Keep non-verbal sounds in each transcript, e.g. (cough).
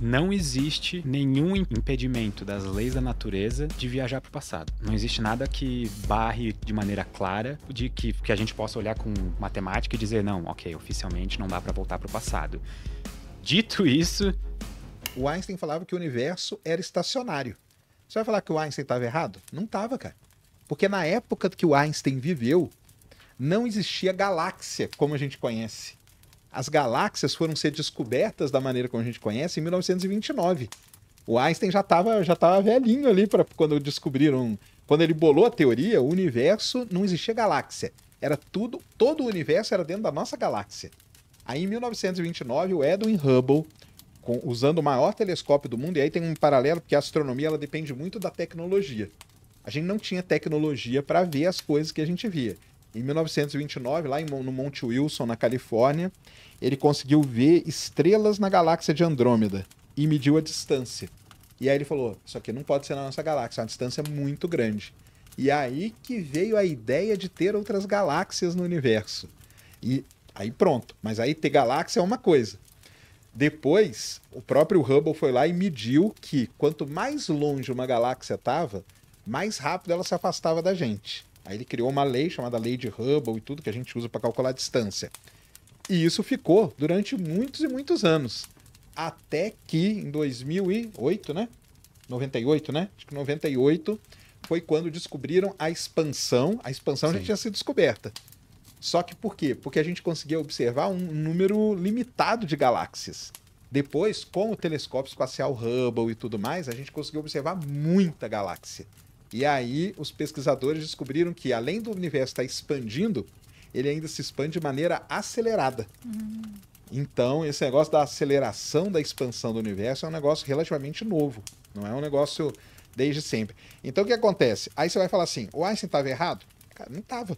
Não existe nenhum impedimento das leis da natureza de viajar para o passado. Não existe nada que barre de maneira clara de que, que a gente possa olhar com matemática e dizer não, ok, oficialmente não dá para voltar para o passado. Dito isso, o Einstein falava que o universo era estacionário. Você vai falar que o Einstein estava errado? Não estava, cara. Porque na época que o Einstein viveu, não existia galáxia como a gente conhece as galáxias foram ser descobertas da maneira como a gente conhece em 1929. O Einstein já estava já tava velhinho ali para quando descobriram, quando ele bolou a teoria, o universo não existia galáxia. Era tudo, todo o universo era dentro da nossa galáxia. Aí em 1929, o Edwin Hubble com, usando o maior telescópio do mundo, e aí tem um paralelo, porque a astronomia ela depende muito da tecnologia. A gente não tinha tecnologia para ver as coisas que a gente via. Em 1929, lá no Monte Wilson, na Califórnia, ele conseguiu ver estrelas na galáxia de Andrômeda e mediu a distância. E aí ele falou: Isso aqui não pode ser na nossa galáxia, é uma distância muito grande. E é aí que veio a ideia de ter outras galáxias no universo. E aí pronto. Mas aí ter galáxia é uma coisa. Depois, o próprio Hubble foi lá e mediu que quanto mais longe uma galáxia estava, mais rápido ela se afastava da gente. Aí ele criou uma lei chamada Lei de Hubble e tudo que a gente usa para calcular a distância. E isso ficou durante muitos e muitos anos. Até que em 2008, né? 98, né? Acho que 98 foi quando descobriram a expansão. A expansão Sim. já tinha sido descoberta. Só que por quê? Porque a gente conseguia observar um número limitado de galáxias. Depois, com o telescópio espacial Hubble e tudo mais, a gente conseguiu observar muita galáxia. E aí os pesquisadores descobriram que, além do universo estar tá expandindo, ele ainda se expande de maneira acelerada. Uhum. Então, esse negócio da aceleração da expansão do universo é um negócio relativamente novo. Não é um negócio desde sempre. Então, o que acontece? Aí você vai falar assim: o Einstein estava errado? Cara, não estava.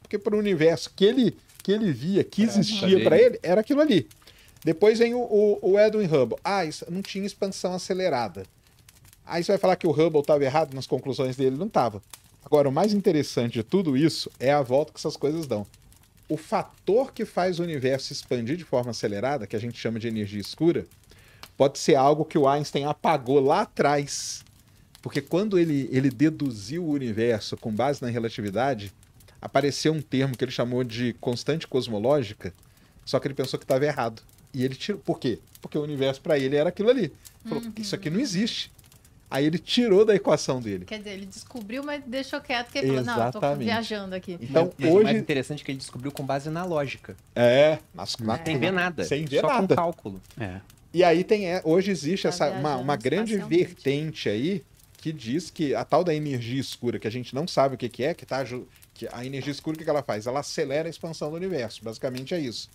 Porque para o universo que ele, que ele via, que existia para ele, era aquilo ali. Depois vem o, o, o Edwin Hubble. Ah, isso, não tinha expansão acelerada. Aí você vai falar que o Hubble estava errado nas conclusões dele, não estava. Agora, o mais interessante de tudo isso é a volta que essas coisas dão. O fator que faz o universo expandir de forma acelerada, que a gente chama de energia escura, pode ser algo que o Einstein apagou lá atrás. Porque quando ele, ele deduziu o universo com base na relatividade, apareceu um termo que ele chamou de constante cosmológica, só que ele pensou que estava errado. E ele tirou. Por quê? Porque o universo para ele era aquilo ali. Ele falou, uhum. isso aqui não existe. Aí ele tirou da equação dele. Quer dizer, ele descobriu, mas deixou quieto, porque ele falou, Exatamente. não, eu tô viajando aqui. Então, então mas, hoje... O mais interessante é que ele descobriu com base na lógica. É, mas na, sem ver nada. Sem ver só nada. com cálculo. É. E aí tem, é, hoje existe tá essa, uma, uma grande vertente aí que diz que a tal da energia escura, que a gente não sabe o que, que é, que tá... Que a energia escura, o que, que ela faz? Ela acelera a expansão do universo. Basicamente é isso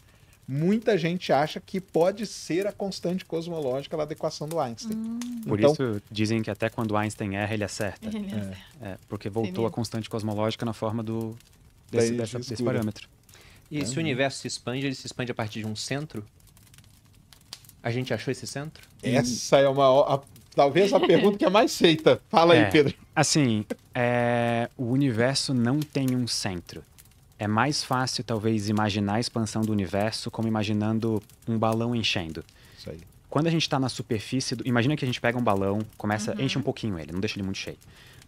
muita gente acha que pode ser a constante cosmológica da adequação do Einstein. Hum. Por então, isso dizem que até quando Einstein erra, ele acerta. Ele é. acerta. É. É, porque voltou Sim. a constante cosmológica na forma do, desse, dessa, desse parâmetro. E é. se o é. universo se expande, ele se expande a partir de um centro? A gente achou esse centro? Essa é uma. A, talvez a pergunta que é mais feita. Fala aí, é, Pedro. Assim, o universo não tem um centro é mais fácil talvez imaginar a expansão do universo como imaginando um balão enchendo. Isso aí. Quando a gente está na superfície, do... imagina que a gente pega um balão, começa uhum. enche um pouquinho ele, não deixa ele muito cheio.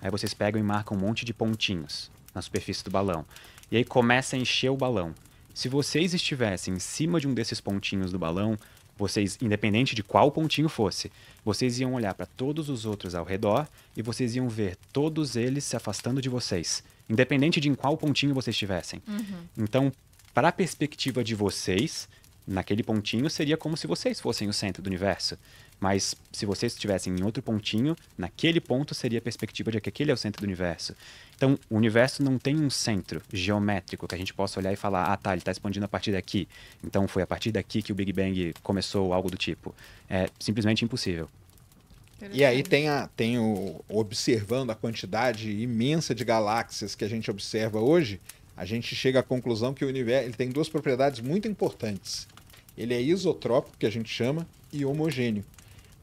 Aí vocês pegam e marcam um monte de pontinhos na superfície do balão. E aí começa a encher o balão. Se vocês estivessem em cima de um desses pontinhos do balão, vocês, independente de qual pontinho fosse, vocês iam olhar para todos os outros ao redor e vocês iam ver todos eles se afastando de vocês independente de em qual pontinho vocês estivessem. Uhum. Então, para a perspectiva de vocês, naquele pontinho seria como se vocês fossem o centro do universo. Mas se vocês estivessem em outro pontinho, naquele ponto seria a perspectiva de que aquele é o centro do universo. Então, o universo não tem um centro geométrico que a gente possa olhar e falar, ah, tá, ele está expandindo a partir daqui. Então, foi a partir daqui que o Big Bang começou, algo do tipo. É simplesmente impossível. E aí tem, a, tem o, observando a quantidade imensa de galáxias que a gente observa hoje, a gente chega à conclusão que o universo ele tem duas propriedades muito importantes. Ele é isotrópico, que a gente chama, e homogêneo.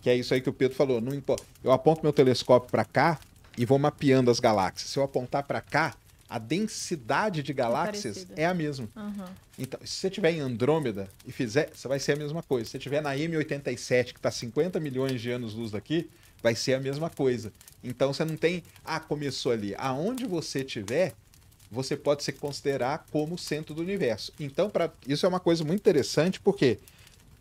Que é isso aí que o Pedro falou. Não importa. Eu aponto meu telescópio para cá e vou mapeando as galáxias. Se eu apontar para cá, a densidade de é galáxias é, é a mesma. Uhum. Então, se você tiver em Andrômeda e fizer, você vai ser a mesma coisa. Se você tiver na M87, que está 50 milhões de anos-luz daqui, vai ser a mesma coisa. Então, você não tem, ah, começou ali. Aonde você tiver, você pode se considerar como o centro do universo. Então, pra, isso é uma coisa muito interessante, porque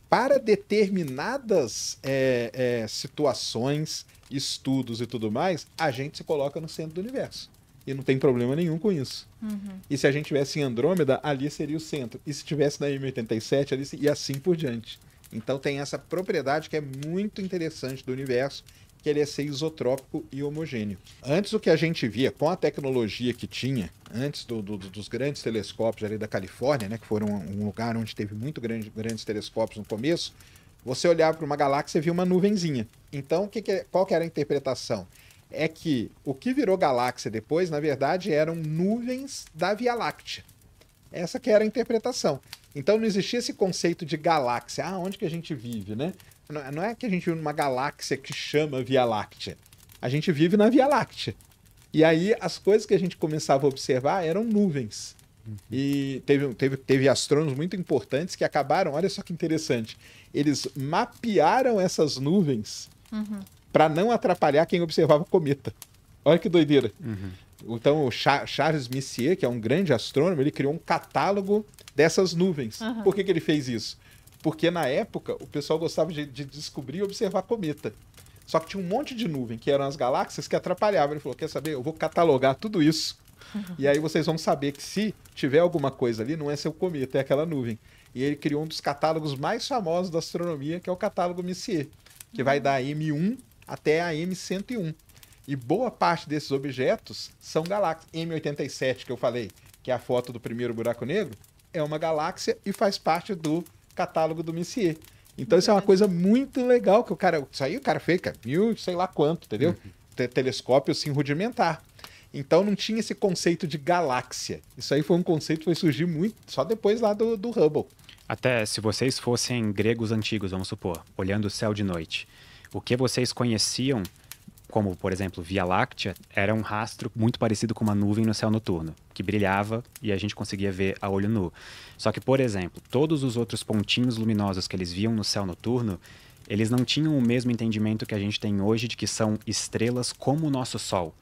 para determinadas é, é, situações, estudos e tudo mais, a gente se coloca no centro do universo. E não tem problema nenhum com isso. Uhum. E se a gente tivesse em Andrômeda, ali seria o centro. E se tivesse na M87, ali e assim por diante. Então tem essa propriedade que é muito interessante do universo, que ele é ser isotrópico e homogêneo. Antes o que a gente via com a tecnologia que tinha, antes do, do, dos grandes telescópios ali da Califórnia, né, que foram um lugar onde teve muito grande, grandes telescópios no começo, você olhava para uma galáxia e via uma nuvenzinha. Então, que que, é, qual que era a interpretação? é que o que virou galáxia depois, na verdade, eram nuvens da Via Láctea. Essa que era a interpretação. Então não existia esse conceito de galáxia. Ah, onde que a gente vive, né? Não é que a gente vive numa galáxia que chama Via Láctea. A gente vive na Via Láctea. E aí as coisas que a gente começava a observar eram nuvens. E teve, teve, teve astrônomos muito importantes que acabaram, olha só que interessante, eles mapearam essas nuvens uhum para não atrapalhar quem observava o cometa. Olha que doideira. Uhum. Então, o Charles Messier, que é um grande astrônomo, ele criou um catálogo dessas nuvens. Uhum. Por que, que ele fez isso? Porque na época o pessoal gostava de, de descobrir e observar cometa. Só que tinha um monte de nuvem, que eram as galáxias, que atrapalhavam. Ele falou: quer saber? Eu vou catalogar tudo isso. Uhum. E aí vocês vão saber que se tiver alguma coisa ali, não é seu cometa, é aquela nuvem. E ele criou um dos catálogos mais famosos da astronomia, que é o catálogo Messier, que uhum. vai da M1 até a M101. E boa parte desses objetos são galáxias. M87, que eu falei, que é a foto do primeiro buraco negro, é uma galáxia e faz parte do catálogo do Messier. Então, isso é uma coisa muito legal que o cara. Isso aí o cara fez, cara, mil, sei lá quanto, entendeu? Uhum. Telescópio assim rudimentar. Então não tinha esse conceito de galáxia. Isso aí foi um conceito que foi surgir muito só depois lá do, do Hubble. Até se vocês fossem gregos antigos, vamos supor, olhando o céu de noite. O que vocês conheciam, como por exemplo Via Láctea, era um rastro muito parecido com uma nuvem no céu noturno, que brilhava e a gente conseguia ver a olho nu. Só que, por exemplo, todos os outros pontinhos luminosos que eles viam no céu noturno eles não tinham o mesmo entendimento que a gente tem hoje de que são estrelas como o nosso Sol.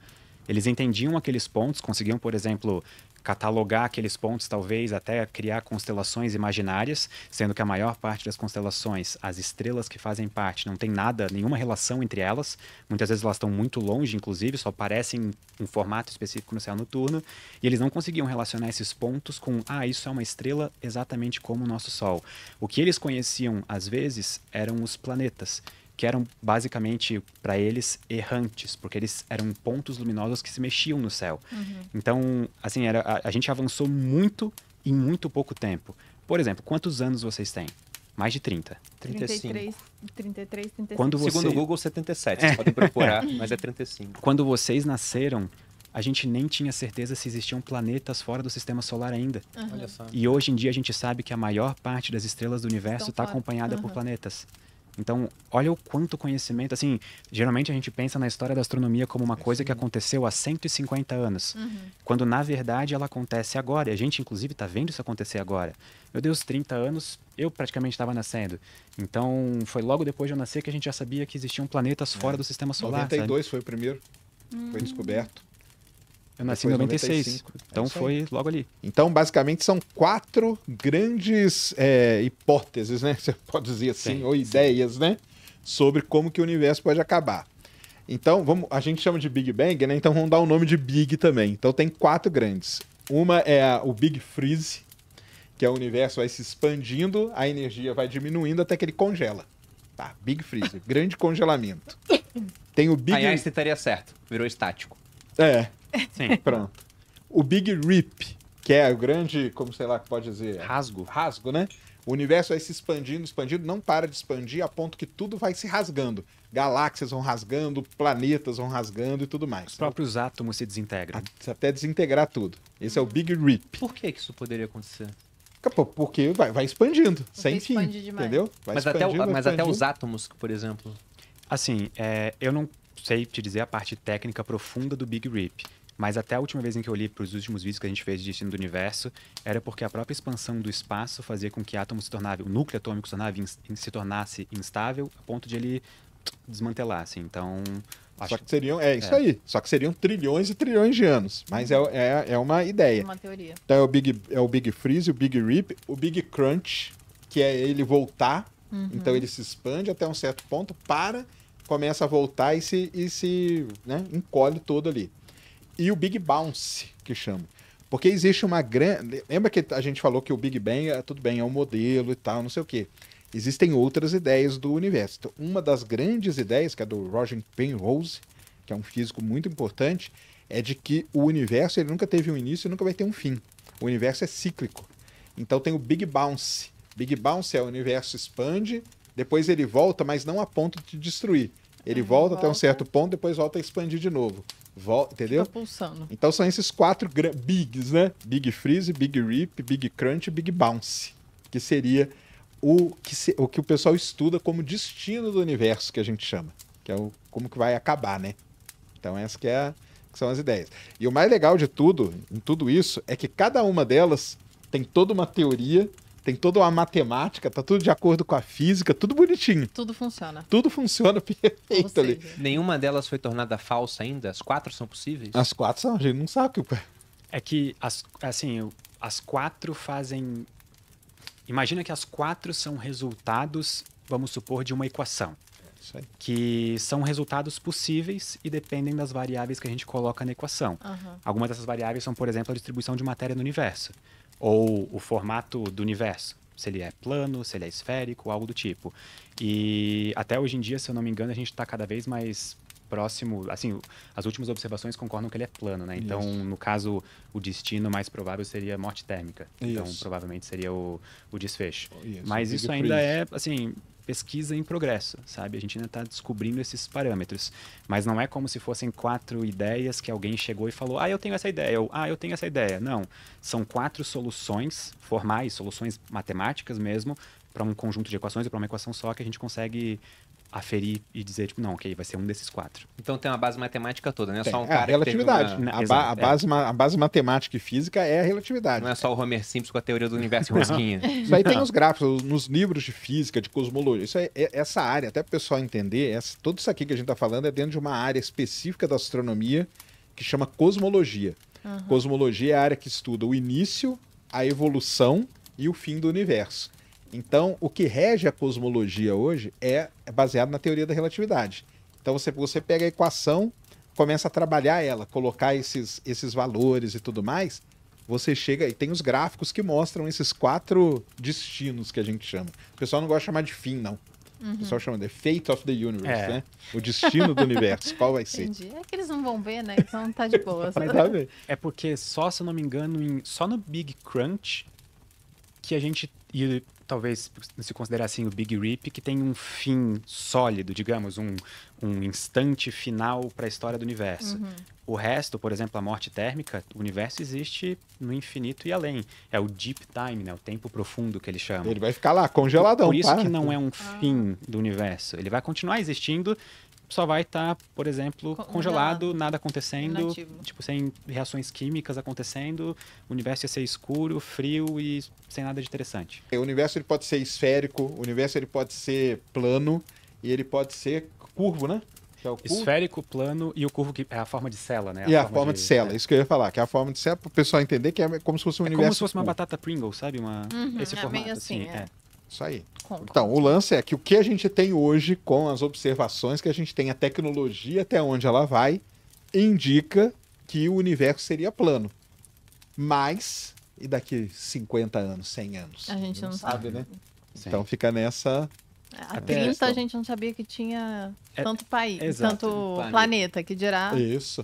Eles entendiam aqueles pontos, conseguiam, por exemplo, catalogar aqueles pontos, talvez até criar constelações imaginárias, sendo que a maior parte das constelações, as estrelas que fazem parte, não tem nada, nenhuma relação entre elas. Muitas vezes elas estão muito longe, inclusive, só aparecem em um formato específico no céu noturno, e eles não conseguiam relacionar esses pontos com, ah, isso é uma estrela exatamente como o nosso Sol. O que eles conheciam, às vezes, eram os planetas que eram basicamente para eles errantes, porque eles eram pontos luminosos que se mexiam no céu. Uhum. Então, assim, era, a, a, gente avançou muito em muito pouco tempo. Por exemplo, quantos anos vocês têm? Mais de 30. 35. 33, 33 35. Quando você... Segundo o Google, 77. É. Vocês é. podem procurar, (laughs) mas é 35. Quando vocês nasceram, a gente nem tinha certeza se existiam planetas fora do sistema solar ainda. Uhum. E hoje em dia a gente sabe que a maior parte das estrelas do universo está tá acompanhada uhum. por planetas. Então, olha o quanto conhecimento, assim, geralmente a gente pensa na história da astronomia como uma coisa que aconteceu há 150 anos, uhum. quando na verdade ela acontece agora, e a gente inclusive está vendo isso acontecer agora. Meu Deus, 30 anos, eu praticamente estava nascendo. Então, foi logo depois de eu nascer que a gente já sabia que existiam planetas fora é. do sistema solar. 92 sabe? foi o primeiro, foi hum. descoberto. Eu nasci em 96, 95. É então é foi logo ali. Então, basicamente, são quatro grandes é, hipóteses, né? (laughs) Você pode dizer assim, sim, ou sim. ideias, né? Sobre como que o universo pode acabar. Então, vamos, a gente chama de Big Bang, né? Então vamos dar o nome de Big também. Então tem quatro grandes. Uma é a, o Big Freeze, que é o universo vai se expandindo, a energia vai diminuindo até que ele congela. Tá, Big Freeze, (laughs) grande congelamento. Tem o Big... Aí você estaria certo, virou estático. É, Sim. (laughs) Pronto. O Big Rip, que é o grande, como sei lá que pode dizer. Rasgo. Rasgo, né? O universo vai se expandindo, expandindo, não para de expandir a ponto que tudo vai se rasgando. Galáxias vão rasgando, planetas vão rasgando e tudo mais. Os próprios átomos se desintegram. Até desintegrar tudo. Esse é o Big Rip. Por que, que isso poderia acontecer? Porque vai, vai expandindo, Porque sem fim, demais. entendeu? Vai mas até, o, mas até os átomos, por exemplo. Assim, é, eu não sei te dizer a parte técnica profunda do Big Rip. Mas até a última vez em que eu li para os últimos vídeos que a gente fez de Destino do Universo, era porque a própria expansão do espaço fazia com que átomos se tornavam, o núcleo atômico se tornasse, se tornasse instável a ponto de ele desmantelasse. Assim. Então. Acho... Só que seriam, é isso é. aí. Só que seriam trilhões e trilhões de anos. Mas é, é, é uma ideia. é Uma teoria. Então é o Big, é o Big Freeze, o Big Rip, o Big Crunch, que é ele voltar. Uhum. Então ele se expande até um certo ponto, para, começa a voltar e se, e se né, encolhe todo ali e o Big Bounce, que chama. Porque existe uma grande. Lembra que a gente falou que o Big Bang, é, tudo bem, é um modelo e tal, não sei o quê. Existem outras ideias do universo. Então, uma das grandes ideias, que é do Roger Penrose, que é um físico muito importante, é de que o universo ele nunca teve um início e nunca vai ter um fim. O universo é cíclico. Então tem o Big Bounce. Big Bounce é o universo expande, depois ele volta, mas não a ponto de destruir. Ele volta, ah, volta até um certo ponto, depois volta a expandir de novo volta, entendeu? Fica pulsando. Então são esses quatro bigs, né? Big freeze, big rip, big crunch, big bounce, que seria o que, se, o que o pessoal estuda como destino do universo, que a gente chama, que é o, como que vai acabar, né? Então essa que, é a, que são as ideias. E o mais legal de tudo, em tudo isso, é que cada uma delas tem toda uma teoria tem toda uma matemática, tá tudo de acordo com a física, tudo bonitinho. Tudo funciona. Tudo funciona (laughs) perfeito ali. Nenhuma delas foi tornada falsa ainda? As quatro são possíveis? As quatro são, a gente não sabe. o que É que, as, assim, as quatro fazem... Imagina que as quatro são resultados, vamos supor, de uma equação. Que são resultados possíveis e dependem das variáveis que a gente coloca na equação. Uhum. Algumas dessas variáveis são, por exemplo, a distribuição de matéria no universo ou o formato do universo, se ele é plano, se ele é esférico, algo do tipo. E até hoje em dia, se eu não me engano, a gente está cada vez mais próximo, assim, as últimas observações concordam que ele é plano, né? Então, Isso. no caso, o destino mais provável seria morte térmica. Então, isso. Então, provavelmente seria o, o desfecho. Isso. Mas isso ainda é, assim, pesquisa em progresso, sabe? A gente ainda está descobrindo esses parâmetros. Mas não é como se fossem quatro ideias que alguém chegou e falou, ah, eu tenho essa ideia, ou ah, eu tenho essa ideia. Não. São quatro soluções formais, soluções matemáticas mesmo, para um conjunto de equações ou para uma equação só que a gente consegue aferir e dizer, tipo, não, ok, vai ser um desses quatro. Então tem uma base matemática toda, não é só um é, cara. A relatividade. Uma... a, ba a, é. base, é. a base matemática e física é a relatividade. Não é só o Homer Simpson com a teoria do universo rosquinha. (laughs) Isso aí tem os gráficos, nos livros de física, de cosmologia. Isso é, é essa área, até para o pessoal entender, essa, tudo isso aqui que a gente está falando é dentro de uma área específica da astronomia que chama cosmologia. Uhum. Cosmologia é a área que estuda o início, a evolução e o fim do universo. Então, o que rege a cosmologia hoje é, é baseado na teoria da relatividade. Então, você, você pega a equação, começa a trabalhar ela, colocar esses, esses valores e tudo mais, você chega e tem os gráficos que mostram esses quatro destinos que a gente chama. O pessoal não gosta de chamar de fim, não. Uhum. O pessoal uhum. chama de Fate of the Universe, é. né? O destino do universo, qual vai ser? Entendi. É que eles não vão ver, né? Então tá de boa. tá (laughs) É porque só, se eu não me engano, em, só no Big Crunch que a gente. E talvez se considerar assim o Big Rip, que tem um fim sólido, digamos, um, um instante final para a história do universo. Uhum. O resto, por exemplo, a morte térmica, o universo existe no infinito e além. É o deep time, né? O tempo profundo que ele chama. Ele vai ficar lá congeladão. Por, por isso para. que não né? é um ah. fim do universo. Ele vai continuar existindo só vai estar, tá, por exemplo, congelado, congelado nada acontecendo, inativo. tipo, sem reações químicas acontecendo, o universo ia ser escuro, frio e sem nada de interessante. O universo ele pode ser esférico, o universo ele pode ser plano e ele pode ser curvo, né? É o Esférico, plano e o curvo que é a forma de cela, né? A e a forma de, de cela, é. isso que eu ia falar, que é a forma de cela, para o pessoal entender que é como se fosse um é universo. É como se fosse curvo. uma batata Pringle, sabe? Uma... Uhum, Esse é formato, meio assim. assim é. é. Isso aí. Então, o lance é que o que a gente tem hoje, com as observações que a gente tem, a tecnologia até onde ela vai, indica que o universo seria plano. Mas, e daqui 50 anos, 100 anos? A gente não, não sabe, sabe, né? Sim. Então fica nessa. Há 30 é, então. a gente não sabia que tinha é, tanto país, exato, tanto planeta. planeta, que dirá. Isso.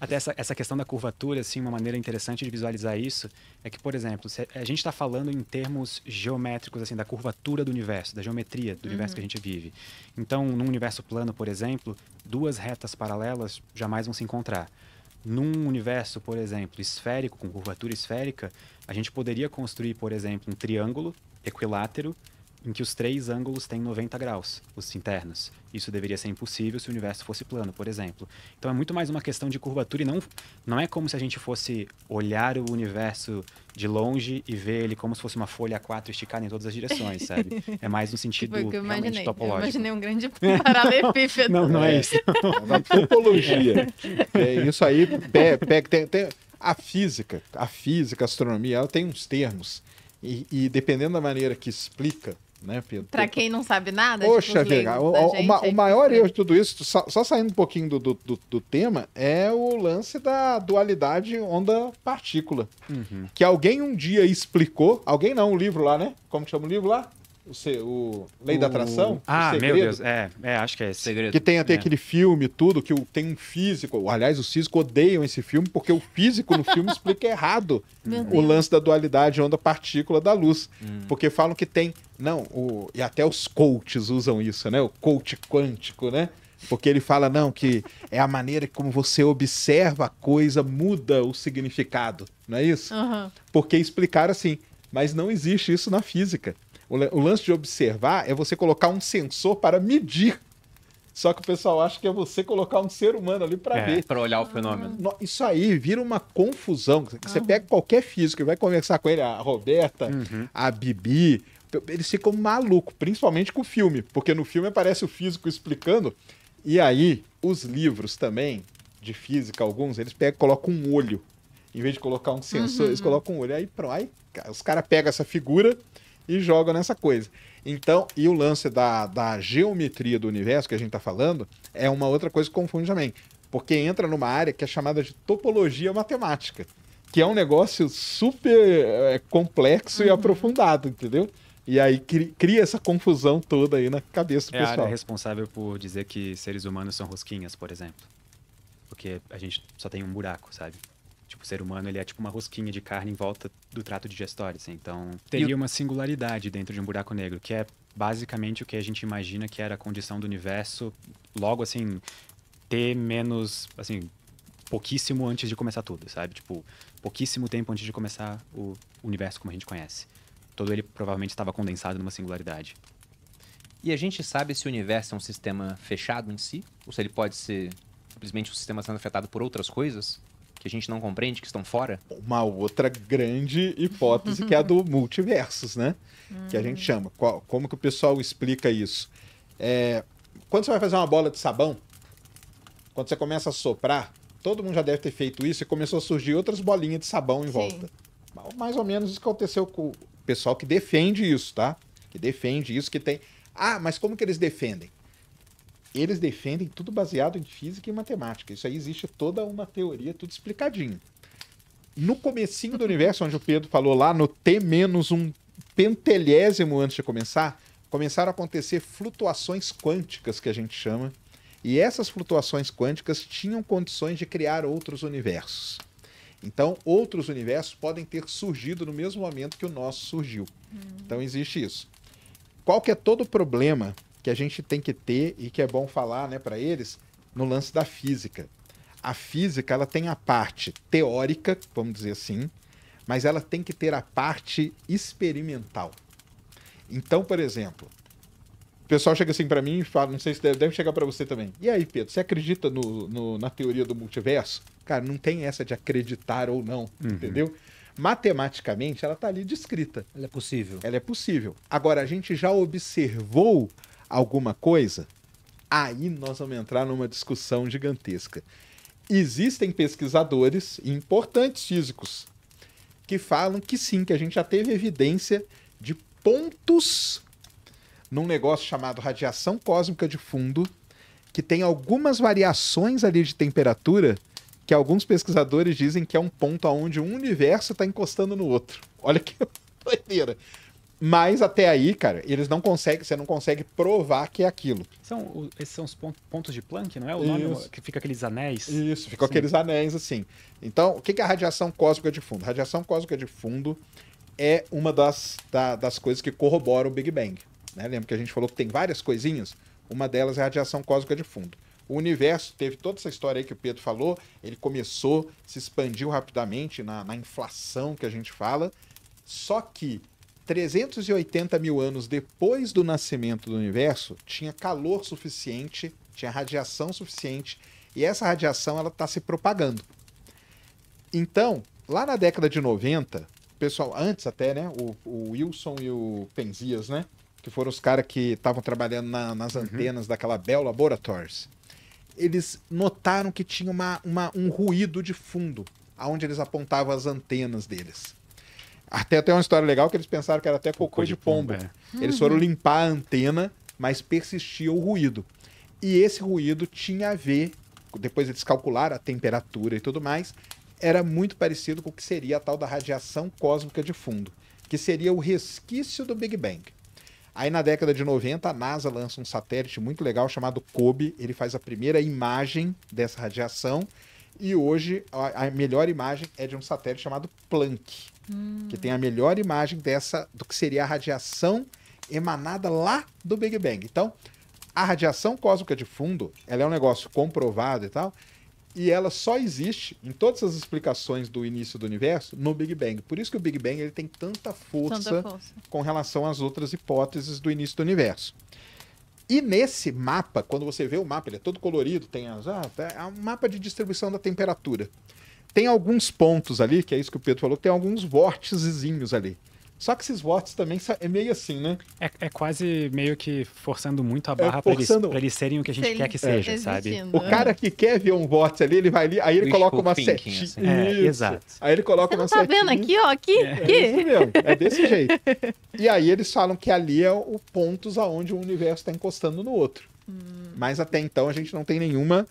Até essa, essa questão da curvatura, assim, uma maneira interessante de visualizar isso é que, por exemplo, a gente está falando em termos geométricos, assim, da curvatura do universo, da geometria do uhum. universo que a uhum. gente vive. Então, num universo plano, por exemplo, duas retas paralelas jamais vão se encontrar. Num universo, por exemplo, esférico, com curvatura esférica, a gente poderia construir, por exemplo, um triângulo equilátero em que os três ângulos têm 90 graus, os internos. Isso deveria ser impossível se o universo fosse plano, por exemplo. Então é muito mais uma questão de curvatura e não, não é como se a gente fosse olhar o universo de longe e ver ele como se fosse uma folha A4 esticada em todas as direções, sabe? (laughs) É mais no tipo, sentido tipo, eu imaginei, topológico. Eu imaginei um grande (laughs) paralelepípedo. não, não é isso. Não. É topologia. É. é isso aí, pé pega, tem, tem, a física, a física, a astronomia, ela tem uns termos e, e dependendo da maneira que explica, né, Pedro? Pra quem não sabe nada, tipo, Poxa, tipo, o, o, o, o, maior erro de tudo isso, só, só saindo um pouquinho do, do, do, do, tema, é o lance da dualidade onda-partícula. Uhum. Que alguém um dia explicou, alguém não, um livro lá, né? Como chama o livro lá? o, o Lei o... da Atração? Ah, meu Deus, é, é, acho que é esse. Segredo. Que tem até é. aquele filme tudo, que tem um físico, aliás, os físicos odeiam esse filme porque o físico no filme (laughs) explica errado meu o Deus. lance da dualidade onda-partícula da luz, hum. porque falam que tem, não, o, e até os coaches usam isso, né? O coach quântico, né? Porque ele fala, não, que é a maneira como você observa a coisa muda o significado, não é isso? Uhum. Porque explicar assim, mas não existe isso na física. O, lance de observar é você colocar um sensor para medir. Só que o pessoal acha que é você colocar um ser humano ali para é, ver. Para olhar o fenômeno. Isso aí vira uma confusão. Você ah. pega qualquer físico e vai conversar com ele, a Roberta, uhum. a Bibi. Eles ficam malucos, principalmente com o filme. Porque no filme aparece o físico explicando. E aí, os livros também, de física, alguns, eles pegam, colocam um olho. Em vez de colocar um sensor, uhum. eles colocam um olho. Aí, pronto, aí os caras pegam essa figura e joga nessa coisa. Então, e o lance da, da geometria do universo que a gente está falando é uma outra coisa que confunde também. Porque entra numa área que é chamada de topologia matemática, que é um negócio super é, complexo uhum. e aprofundado, entendeu? E aí cria essa confusão toda aí na cabeça do é pessoal. É a área responsável por dizer que seres humanos são rosquinhas, por exemplo. Porque a gente só tem um buraco, sabe? Tipo, o ser humano, ele é tipo uma rosquinha de carne em volta do trato digestório, assim. Então, teria uma singularidade dentro de um buraco negro, que é basicamente o que a gente imagina que era a condição do universo, logo assim, ter menos, assim, pouquíssimo antes de começar tudo, sabe? Tipo, pouquíssimo tempo antes de começar o universo como a gente conhece. Todo ele provavelmente estava condensado numa singularidade. E a gente sabe se o universo é um sistema fechado em si? Ou se ele pode ser simplesmente um sistema sendo afetado por outras coisas? a gente não compreende, que estão fora? Uma outra grande hipótese que é a do (laughs) multiversos, né? Que a gente chama. Qual, como que o pessoal explica isso? É, quando você vai fazer uma bola de sabão, quando você começa a soprar, todo mundo já deve ter feito isso e começou a surgir outras bolinhas de sabão em Sim. volta. Mais ou menos isso que aconteceu com o pessoal que defende isso, tá? Que defende isso, que tem. Ah, mas como que eles defendem? eles defendem tudo baseado em física e matemática. Isso aí existe toda uma teoria, tudo explicadinho. No comecinho do universo, onde o Pedro falou lá no T menos um pentelésimo antes de começar, começaram a acontecer flutuações quânticas que a gente chama. E essas flutuações quânticas tinham condições de criar outros universos. Então, outros universos podem ter surgido no mesmo momento que o nosso surgiu. Então, existe isso. Qual que é todo o problema que a gente tem que ter e que é bom falar né, para eles no lance da física. A física ela tem a parte teórica, vamos dizer assim, mas ela tem que ter a parte experimental. Então, por exemplo, o pessoal chega assim para mim e fala, não sei se deve, deve chegar para você também. E aí, Pedro, você acredita no, no, na teoria do multiverso? Cara, não tem essa de acreditar ou não, uhum. entendeu? matematicamente ela está ali descrita. Ela é possível. Ela é possível. Agora, a gente já observou alguma coisa, aí nós vamos entrar numa discussão gigantesca. Existem pesquisadores importantes físicos que falam que sim, que a gente já teve evidência de pontos num negócio chamado radiação cósmica de fundo, que tem algumas variações ali de temperatura que alguns pesquisadores dizem que é um ponto aonde um universo está encostando no outro. Olha que (laughs) doideira. Mas até aí, cara, eles não conseguem, você não consegue provar que é aquilo. São, esses são os pontos, de Planck, não é? O Isso. nome que fica aqueles anéis. Isso, ficam aqueles anéis assim. Então, o que é a radiação cósmica de fundo? radiação cósmica de fundo é uma das, da, das coisas que corroboram o Big Bang. Né? Lembra que a gente falou que tem várias coisinhas? Uma delas é a radiação cósmica de fundo. O universo teve toda essa história aí que o Pedro falou, ele começou, se expandiu rapidamente na, na inflação que a gente fala. Só que 380 mil anos depois do nascimento do universo, tinha calor suficiente, tinha radiação suficiente, e essa radiação ela está se propagando. Então, lá na década de 90, pessoal, antes até, né, o, o Wilson e o Penzias, né, que foram os caras que estavam trabalhando na, nas uhum. antenas daquela Bell Laboratories, eles notaram que tinha uma, uma, um ruído de fundo, aonde eles apontavam as antenas deles. Até tem uma história legal que eles pensaram que era até cocô, cocô de, de pomba. pomba. É. Eles foram uhum. limpar a antena, mas persistia o ruído. E esse ruído tinha a ver, depois eles calcularam a temperatura e tudo mais, era muito parecido com o que seria a tal da radiação cósmica de fundo, que seria o resquício do Big Bang. Aí na década de 90, a NASA lança um satélite muito legal chamado COBE, ele faz a primeira imagem dessa radiação, e hoje a melhor imagem é de um satélite chamado Planck que tem a melhor imagem dessa do que seria a radiação emanada lá do Big Bang. Então, a radiação cósmica de fundo, ela é um negócio comprovado e tal, e ela só existe em todas as explicações do início do universo no Big Bang. Por isso que o Big Bang ele tem tanta força, tanta força. com relação às outras hipóteses do início do universo. E nesse mapa, quando você vê o mapa, ele é todo colorido, tem as, ah, tá, é um mapa de distribuição da temperatura tem alguns pontos ali, que é isso que o Pedro falou, tem alguns vórticezinhos ali. Só que esses vórtices também é meio assim, né? É, é quase meio que forçando muito a é, barra é, para eles, eles, serem o que a gente Se quer que seja, é, sabe? O né? cara que quer ver um vórtice ali, ele vai ali, aí ele coloca uma setinha. Assim. É, exato. Aí ele coloca Você uma você tá vendo aqui, ó, aqui, é. aqui. É isso mesmo, é desse jeito. E aí eles falam que ali é o pontos aonde o universo está encostando no outro. Hum. Mas até então a gente não tem nenhuma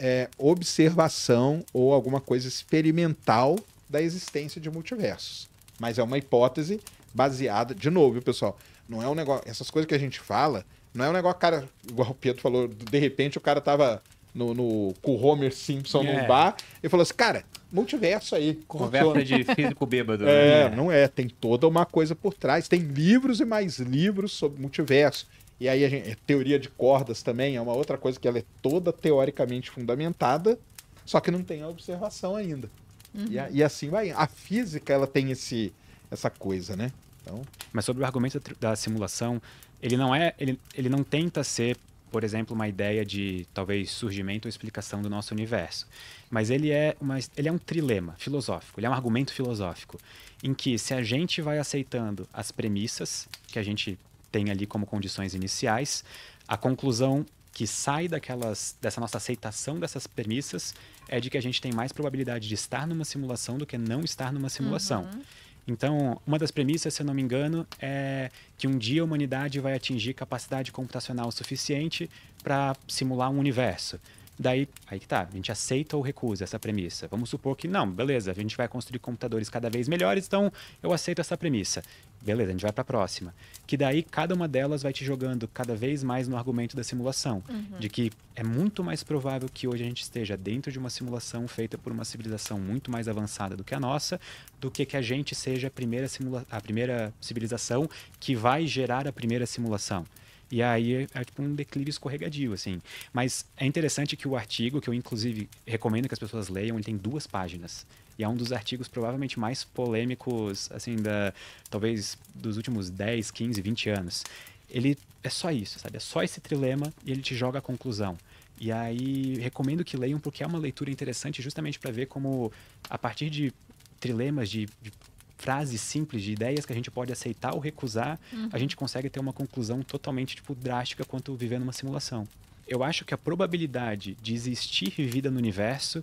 é, observação ou alguma coisa experimental da existência de multiversos. Mas é uma hipótese baseada, de novo, viu, pessoal? Não é um negócio. Essas coisas que a gente fala, não é um negócio, cara, igual o Pedro falou, de repente o cara tava no, no com o Homer Simpson yeah. num é. bar e falou assim, cara, multiverso aí. Conversa de físico bêbado. (laughs) Né? É, né? não é. Tem toda uma coisa por trás. Tem livros e mais livros sobre multiverso. E aí a gente, é teoria de cordas também é uma outra coisa que ela é toda teoricamente fundamentada, só que não tem a observação ainda. Uhum. E, e, assim vai. A física ela tem esse, essa coisa, né? Então... Mas sobre o argumento da, simulação, ele não é, ele, ele não tenta ser por exemplo, uma ideia de talvez surgimento ou explicação do nosso universo. Mas ele é, uma, ele é um trilema filosófico, ele é um argumento filosófico, em que se a gente vai aceitando as premissas que a gente tem ali como condições iniciais. A conclusão que sai daquelas, dessa nossa aceitação dessas premissas é de que a gente tem mais probabilidade de estar numa simulação do que não estar numa simulação. Uhum. Então, uma das premissas, se eu não me engano, é que um dia a humanidade vai atingir capacidade computacional suficiente para simular um universo. Daí, aí que tá, a gente aceita ou recusa essa premissa. Vamos supor que não, beleza, a gente vai construir computadores cada vez melhores, então eu aceito essa premissa. Beleza, a gente vai para a próxima. Que daí cada uma delas vai te jogando cada vez mais no argumento da simulação, uhum. de que é muito mais provável que hoje a gente esteja dentro de uma simulação feita por uma civilização muito mais avançada do que a nossa, do que que a gente seja a primeira, simula a primeira civilização que vai gerar a primeira simulação. E aí é, tipo um declive escorregadio, assim. Mas é interessante que o artigo, que eu inclusive recomendo que as pessoas leiam, ele tem duas páginas. E é um dos artigos provavelmente mais polêmicos, assim, da, talvez dos últimos 10, 15, 20 anos. Ele é só isso, sabe? É só esse trilema e ele te joga a conclusão. E aí recomendo que leiam porque é uma leitura interessante justamente para ver como a partir de trilemas de, de, frases simples, de ideias que a gente pode aceitar ou recusar, uhum. a gente consegue ter uma conclusão totalmente tipo drástica quanto viver numa simulação. Eu acho que a probabilidade de existir vida no universo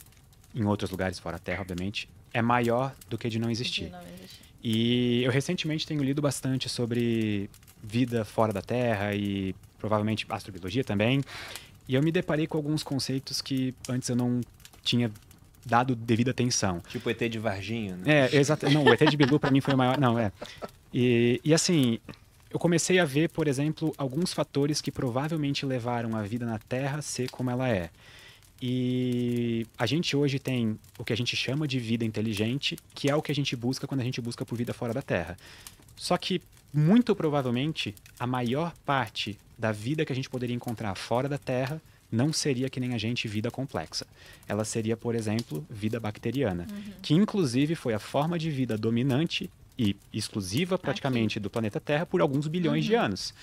em outros lugares fora a Terra, obviamente, é maior do que de não existir. De não existir. E eu recentemente tenho lido bastante sobre vida fora da Terra e provavelmente astrobiologia também. E eu me deparei com alguns conceitos que antes eu não tinha dado devida atenção. Tipo o ET de Varginha, né? É, exatamente. Não, o ET de Bilu para mim foi o maior. Não, é. E, e assim, eu comecei a ver, por exemplo, alguns fatores que provavelmente levaram a vida na Terra a ser como ela é. E a gente hoje tem o que a gente chama de vida inteligente, que é o que a gente busca quando a gente busca por vida fora da Terra. Só que, muito provavelmente, a maior parte da vida que a gente poderia encontrar fora da Terra não seria que nem a gente vida complexa. Ela seria, por exemplo, vida bacteriana, uhum. que inclusive foi a forma de vida dominante e exclusiva praticamente Aqui. do planeta Terra por alguns bilhões uhum. de anos.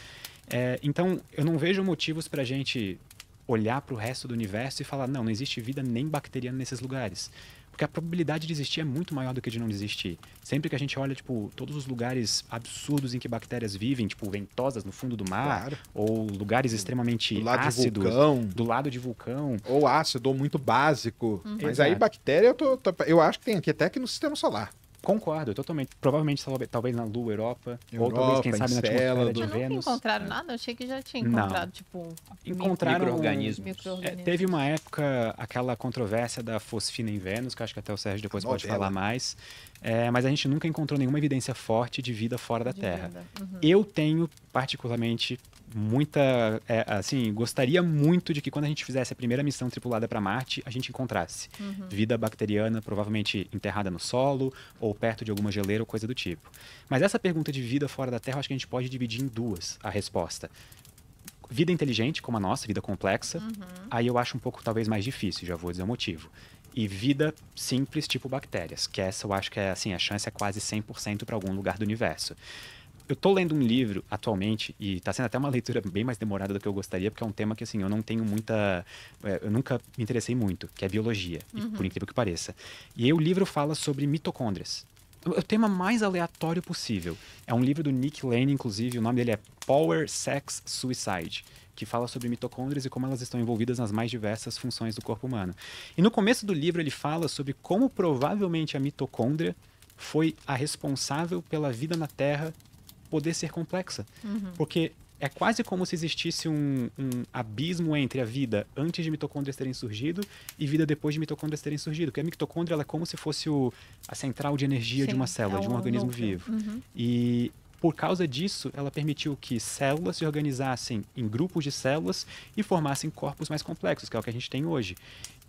É, então, eu não vejo motivos para a gente olhar para o resto do universo e falar: não, não existe vida nem bacteriana nesses lugares. Porque a probabilidade de existir é muito maior do que de não existir. Sempre que a gente olha, tipo, todos os lugares absurdos em que bactérias vivem, tipo, ventosas no fundo do mar, claro. ou lugares extremamente do ácidos, vulcão, do lado de vulcão. Ou ácido, ou muito básico. Uhum. Mas Exato. aí bactéria, eu, tô, tô, eu acho que tem aqui até que no sistema solar. Concordo, totalmente. Provavelmente talvez na Lua, Europa, Europa ou talvez, quem sabe, na atmosfera de Mas Vênus. Nunca encontraram nada? Eu achei que já tinha encontrado, não. tipo... Encontraram... Micro-organismos. Micro é, teve uma época, aquela controvérsia da fosfina em Vênus, que acho que até o Sérgio depois a pode novela. falar mais. É, mas a gente nunca encontrou nenhuma evidência forte de vida fora da de Terra. Uhum. Eu tenho, particularmente, muita. É, assim, gostaria muito de que quando a gente fizesse a primeira missão tripulada para Marte, a gente encontrasse uhum. vida bacteriana, provavelmente enterrada no solo ou perto de alguma geleira ou coisa do tipo. Mas essa pergunta de vida fora da Terra, acho que a gente pode dividir em duas a resposta vida inteligente, como a nossa, vida complexa, uhum. aí eu acho um pouco talvez mais difícil, já vou dizer o motivo. E vida simples, tipo bactérias, que essa eu acho que é assim, a chance é quase 100% para algum lugar do universo eu tô lendo um livro atualmente e tá sendo até uma leitura bem mais demorada do que eu gostaria, porque é um tema que assim, eu não tenho muita é, eu nunca me interessei muito, que é biologia, uhum. por incrível que pareça. E aí o livro fala sobre mitocôndrias. O tema mais aleatório possível. É um livro do Nick Lane, inclusive, o nome dele é Power, Sex, Suicide que fala sobre mitocôndrias e como elas estão envolvidas nas mais diversas funções do corpo humano. E no começo do livro ele fala sobre como provavelmente a mitocôndria foi a responsável pela vida na Terra poder ser complexa. Uhum. Porque é quase como se existisse um, um, abismo entre a vida antes de mitocôndrias terem surgido e vida depois de mitocôndrias terem surgido. Porque a mitocôndria é como se fosse o, a central de energia Sim, de uma célula, é um de um organismo núcleo. vivo. Uhum. E por causa disso, ela permitiu que células se organizassem em grupos de células e formassem corpos mais complexos, que é o que a gente tem hoje.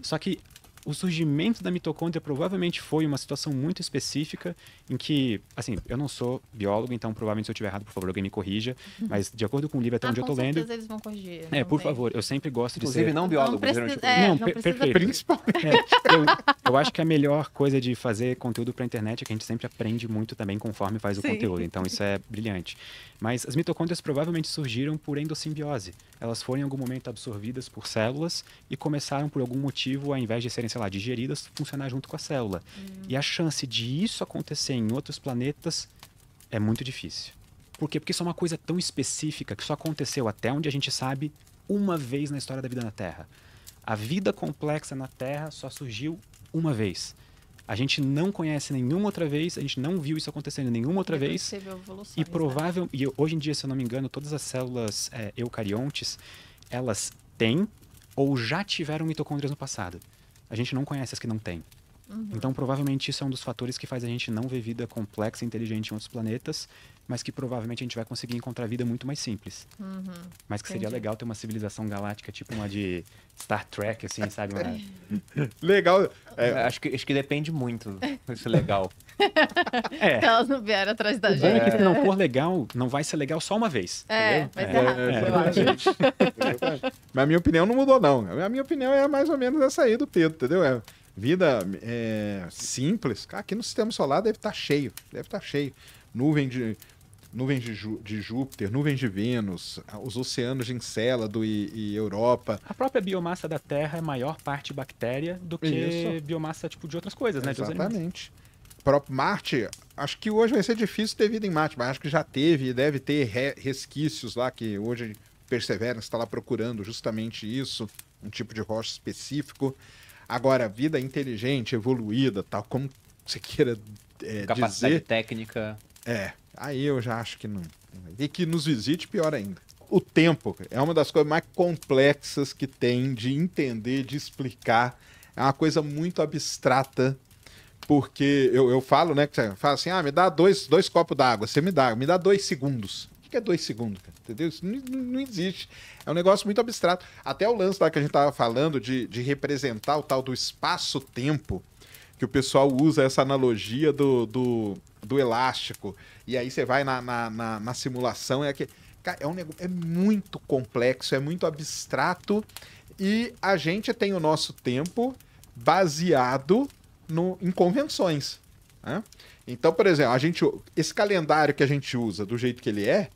Só que o surgimento da mitocôndria provavelmente foi uma situação muito específica em que, assim, eu não sou biólogo, então provavelmente se eu estiver errado, por favor, alguém me corrija, uhum. mas de acordo com o livro até ah, onde eu tô lendo. eles vão corrigir. É, por bem. favor, eu sempre gosto Inclusive, de ser não biólogo, é, não, precisa, geralmente... é, não, não per perfeito. Principalmente. É, eu, eu, acho que a melhor coisa de fazer conteúdo para internet é que a gente sempre aprende muito também conforme faz o conteúdo, então isso é brilhante. Mas as mitocôndrias provavelmente surgiram por endossimbiose. Elas foram em algum momento absorvidas por células e começaram por algum motivo, ao invés de serem sei lá, digeridas, funcionar junto com a célula. Hum. E a chance de isso acontecer em outros planetas é muito difícil. Por quê? Porque isso é uma coisa tão específica que só aconteceu até onde a gente sabe uma vez na história da vida na Terra. A vida complexa na Terra só surgiu uma vez. A gente não conhece nenhuma outra vez, a gente não viu isso acontecendo nenhuma outra é vez. E né? provável, né? e hoje em dia, se eu não me engano, todas as células é, eucariontes, elas têm ou já tiveram mitocôndrias no passado a gente não conhece as que não tem. Uhum. Então, provavelmente, isso é um dos fatores que faz a gente não ver vida complexa e inteligente em outros planetas mas que provavelmente a gente vai conseguir encontrar vida muito mais simples. Uhum, mas que entendi. seria legal ter uma civilização galáctica, tipo uma de Star Trek, assim, sabe? Uma... (laughs) legal. É, acho, que, acho que depende muito desse legal. é. Se elas não vieram atrás da o gente. É que se não for legal, não vai ser legal só uma vez. É, vai ser é. é rápido. É. Mas a minha opinião não mudou, não. A minha opinião é mais ou menos essa aí do Pedro, entendeu? É vida é, simples. Aqui no sistema solar deve estar tá cheio. Deve estar tá cheio. Nuvem de nuvens de, de Júpiter, nuvens de Vênus, os oceanos de Encélado e, e, Europa. A própria biomassa da Terra é maior parte bactéria do que Isso. biomassa tipo, de outras coisas, né? Exatamente. Próprio Marte, acho que hoje vai ser difícil ter vida em Marte, mas acho que já teve e deve ter resquícios lá, que hoje Perseverance está lá procurando justamente isso, um tipo de rocha específico. Agora, vida inteligente, evoluída, tal como você queira é, Capacidade dizer. técnica. É, Aí eu já acho que não. E que nos visite, pior ainda. O tempo é uma das coisas mais complexas que tem de entender, de explicar. É uma coisa muito abstrata, porque eu, eu falo, né? Que você fala assim: ah, me dá dois, dois copos d'água. Você me dá, me dá dois segundos. O que é dois segundos, cara? Entendeu? Isso não, não, existe. É um negócio muito abstrato. Até o lance lá que a gente estava falando de, de representar o tal do espaço-tempo que o pessoal usa essa analogia do, do, do elástico. E aí você vai na, na, na, na simulação, é que. É, um, é muito complexo, é muito abstrato. E a gente tem o nosso tempo baseado no, em convenções. Né? Então, por exemplo, a gente, esse calendário que a gente usa do jeito que ele é,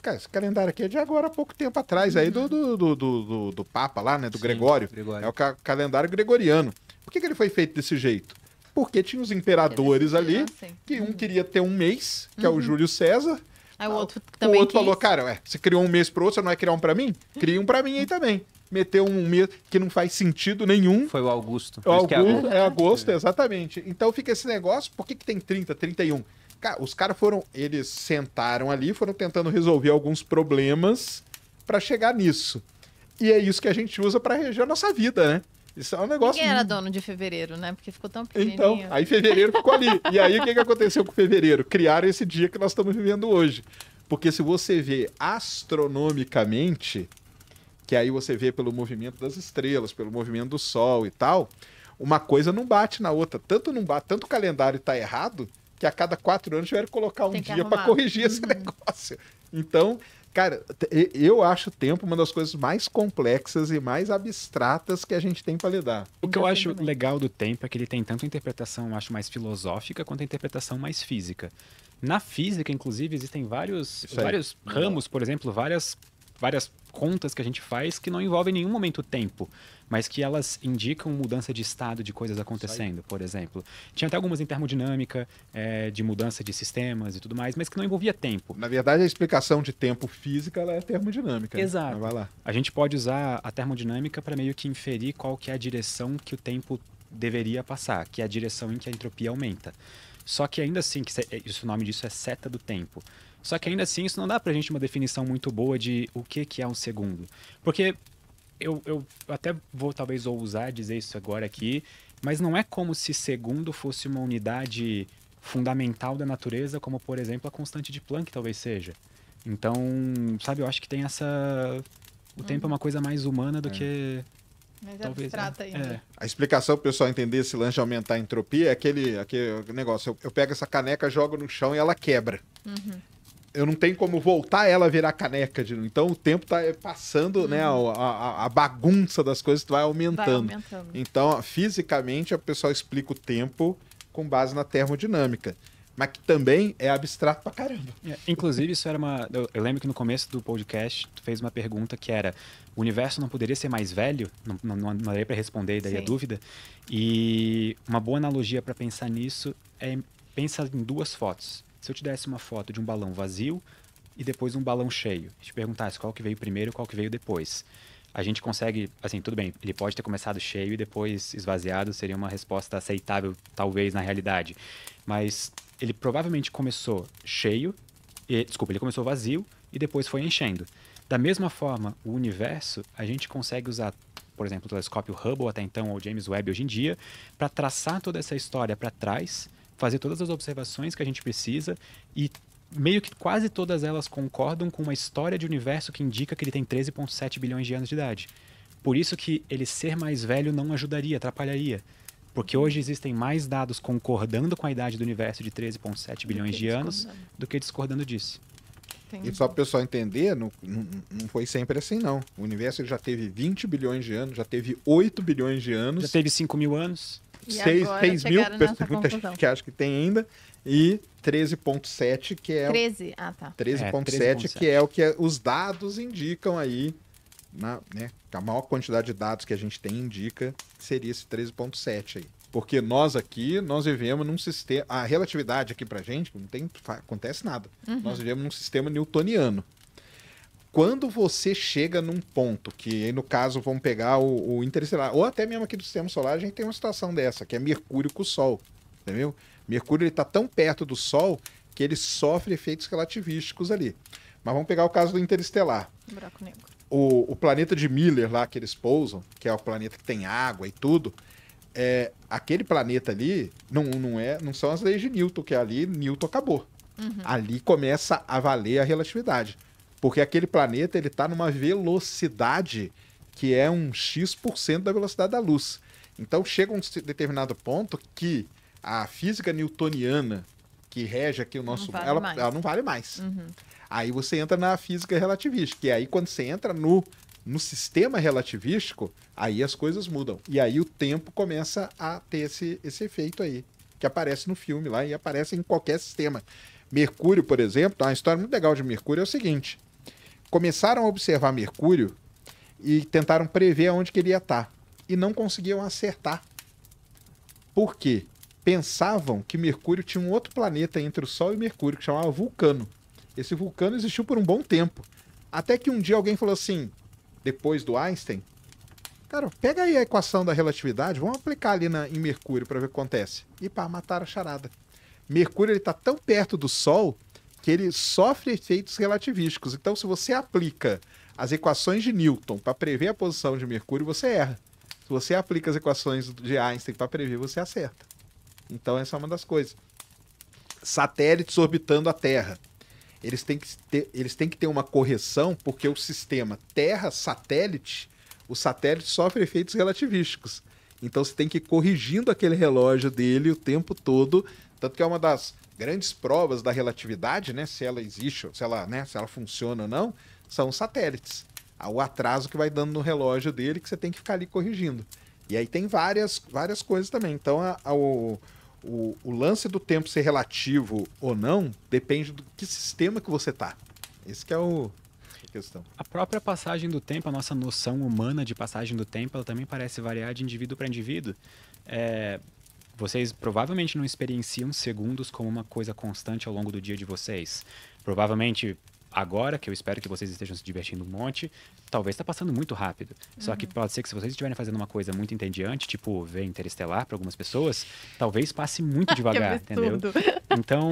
cara, esse calendário aqui é de agora há pouco tempo atrás, aí do, do, do, do, do Papa lá, né? Do Sim, Gregório. Gregório. É o ca calendário gregoriano. Por que, que ele foi feito desse jeito? Porque tinha os imperadores ali, assim. que um uhum. queria ter um mês, que uhum. é o uhum. Júlio César. Aí o ah, outro também. O outro falou, cara, ué, você criou um mês pro outro, você não vai criar um pra mim? Cria um pra mim aí também. Meteu um mês que não faz sentido nenhum. Foi o Augusto. O Augusto, é Augusto. é agosto exatamente. Então fica esse negócio, por que, que tem 30, 31? Cara, os caras foram, eles sentaram ali, foram tentando resolver alguns problemas para chegar nisso. E é isso que a gente usa para reger a nossa vida, né? Isso é um negócio. Quem era dono de fevereiro, né? Porque ficou tão pequenininho. Então, aí fevereiro ficou ali. E aí, o que, que aconteceu com fevereiro? Criaram esse dia que nós estamos vivendo hoje. Porque se você vê astronomicamente, que aí você vê pelo movimento das estrelas, pelo movimento do Sol e tal, uma coisa não bate na outra. Tanto não bate, tanto o calendário está errado que a cada quatro anos tiveram que colocar um que dia para corrigir uhum. esse (laughs) negócio. Então, Cara, eu acho o tempo uma das coisas mais complexas e mais abstratas que a gente tem para lidar. O que eu acho legal do tempo é que ele tem tanto a interpretação, acho, mais filosófica, quanto a interpretação mais física. Na física, inclusive, existem vários, vários ramos, por exemplo, várias várias contas que a gente faz que não envolvem em nenhum momento o tempo, mas que elas indicam mudança de estado de coisas acontecendo, por exemplo. Tinha até algumas em termodinâmica, é, de mudança de sistemas e tudo mais, mas que não envolvia tempo. Na verdade, a explicação de tempo física é termodinâmica. Né? Exato. Né? Vai lá. A gente pode usar a termodinâmica para meio que inferir qual que é a direção que o tempo deveria passar, que é a direção em que a entropia aumenta. Só que ainda assim, que o nome disso é seta do tempo. Só que ainda assim, isso não dá pra gente uma definição muito boa de o que, que é um segundo. Porque eu, eu até vou talvez ousar dizer isso agora aqui, mas não é como se segundo fosse uma unidade fundamental da natureza, como por exemplo a constante de Planck talvez seja. Então, sabe, eu acho que tem essa. O tempo é uma uhum. coisa mais humana do é. que. Mas Talvez, né? abstrata ainda. É. A explicação para o pessoal entender esse lance de aumentar a entropia é aquele, aquele negócio. Eu, eu, pego essa caneca, jogo no chão e ela quebra. Uhum eu não tenho como voltar ela a virar caneca de novo. Então o tempo tá passando, né, uhum. né? A, a, a, bagunça das coisas vai aumentando. vai aumentando. Então, fisicamente, a pessoa explica o tempo com base na termodinâmica. Mas que também é abstrato pra caramba. É, inclusive, isso era uma. Eu, eu, lembro que no começo do podcast, tu fez uma pergunta que era: o universo não poderia ser mais velho? Não, não, não, daria pra responder, daí Sim. a dúvida. E uma boa analogia para pensar nisso é pensa em duas fotos se eu te desse uma foto de um balão vazio e depois um balão cheio, e te perguntasse qual que veio primeiro e qual que veio depois, a gente consegue, assim, tudo bem, ele pode ter começado cheio e depois esvaziado, seria uma resposta aceitável, talvez, na realidade. Mas ele provavelmente começou cheio, e, desculpa, ele começou vazio e depois foi enchendo. Da mesma forma, o universo, a gente consegue usar, por exemplo, o telescópio Hubble até então, ou James Webb hoje em dia, para traçar toda essa história para trás fazer todas as observações que a gente precisa e meio que quase todas elas concordam com uma história de universo que indica que ele tem 13,7 bilhões de anos de idade. Por isso que ele ser mais velho não ajudaria, atrapalharia. Porque hoje existem mais dados concordando com a idade do universo de 13,7 bilhões de anos do que discordando disso. Entendi. E só para o pessoal entender, não, não, não, foi sempre assim, não. O universo já teve 20 bilhões de anos, já teve 8 bilhões de anos. Já teve 5 mil anos. 6, 6 mil, tem muita gente que acha que tem ainda, e 13.7, que é... 13, ah tá. 13.7, é, 13 que é o que é, os dados indicam aí, na, né, a maior quantidade de dados que a gente tem indica seria esse 13.7 aí. Porque nós aqui, nós vivemos num sistema... A relatividade aqui pra gente, não tem, acontece nada. Uhum. Nós vivemos num sistema newtoniano quando você chega num ponto, que no caso vamos pegar o, o interestelar, ou até mesmo aqui do sistema solar, a gente tem uma situação dessa, que é Mercúrio com o Sol, entendeu? Mercúrio está tão perto do Sol que ele sofre efeitos relativísticos ali. Mas vamos pegar o caso do interestelar. Buraco negro. O, o planeta de Miller lá que eles pousam, que é o planeta que tem água e tudo, é, aquele planeta ali não, não, é, não são as leis de Newton, que é ali Newton acabou. Uhum. Ali começa a valer a relatividade. Porque aquele planeta ele está numa velocidade que é um X% da velocidade da luz. Então chega um determinado ponto que a física newtoniana que rege aqui o nosso, não vale ela, ela, não vale mais. Uhum. Aí você entra na física relativística, e aí quando você entra no no sistema relativístico, aí as coisas mudam. E aí o tempo começa a ter esse, esse efeito aí, que aparece no filme lá e aparece em qualquer sistema. Mercúrio, por exemplo, uma história muito legal de Mercúrio é o seguinte: começaram a observar Mercúrio e tentaram prever aonde que ele ia estar. Tá. E não conseguiam acertar. Por quê? Pensavam que Mercúrio tinha um outro planeta entre o Sol e Mercúrio, que chamava Vulcano. Esse vulcano existiu por um bom tempo. Até que um dia alguém falou assim, depois do Einstein, cara, pega aí a equação da relatividade, vamos aplicar ali na, em Mercúrio para ver o que acontece. E pá, mataram a charada. Mercúrio ele tá tão perto do Sol que ele sofre efeitos relativísticos. Então, se você aplica as equações de Newton para prever a posição de Mercúrio, você erra. Se você aplica as equações de Einstein para prever, você acerta. Então, essa é uma das coisas. Satélites orbitando a Terra. Eles têm que ter, eles têm que ter uma correção, porque o sistema Terra-satélite, o satélite sofre efeitos relativísticos. Então, você tem que ir corrigindo aquele relógio dele o tempo todo. Tanto que é uma das grandes provas da relatividade, né, se ela existe, se ela, né, se ela funciona ou não, são os satélites. O atraso que vai dando no relógio dele que você tem que ficar ali corrigindo. E aí tem várias, várias coisas também. Então, a, a, o, o, o, lance do tempo ser relativo ou não depende do que sistema que você tá. Esse que é o questão. A própria passagem do tempo, a nossa noção humana de passagem do tempo, ela também parece variar de indivíduo para indivíduo. É, vocês provavelmente não experienciam segundos como uma coisa constante ao longo do dia de vocês. Provavelmente agora, que eu espero que vocês estejam se divertindo um monte, talvez está passando muito rápido. Uhum. Só que uhum. pode ser que se vocês estiverem fazendo uma coisa muito entediante, tipo ver Interestelar para algumas pessoas, talvez passe muito (laughs) devagar, entendeu? Então,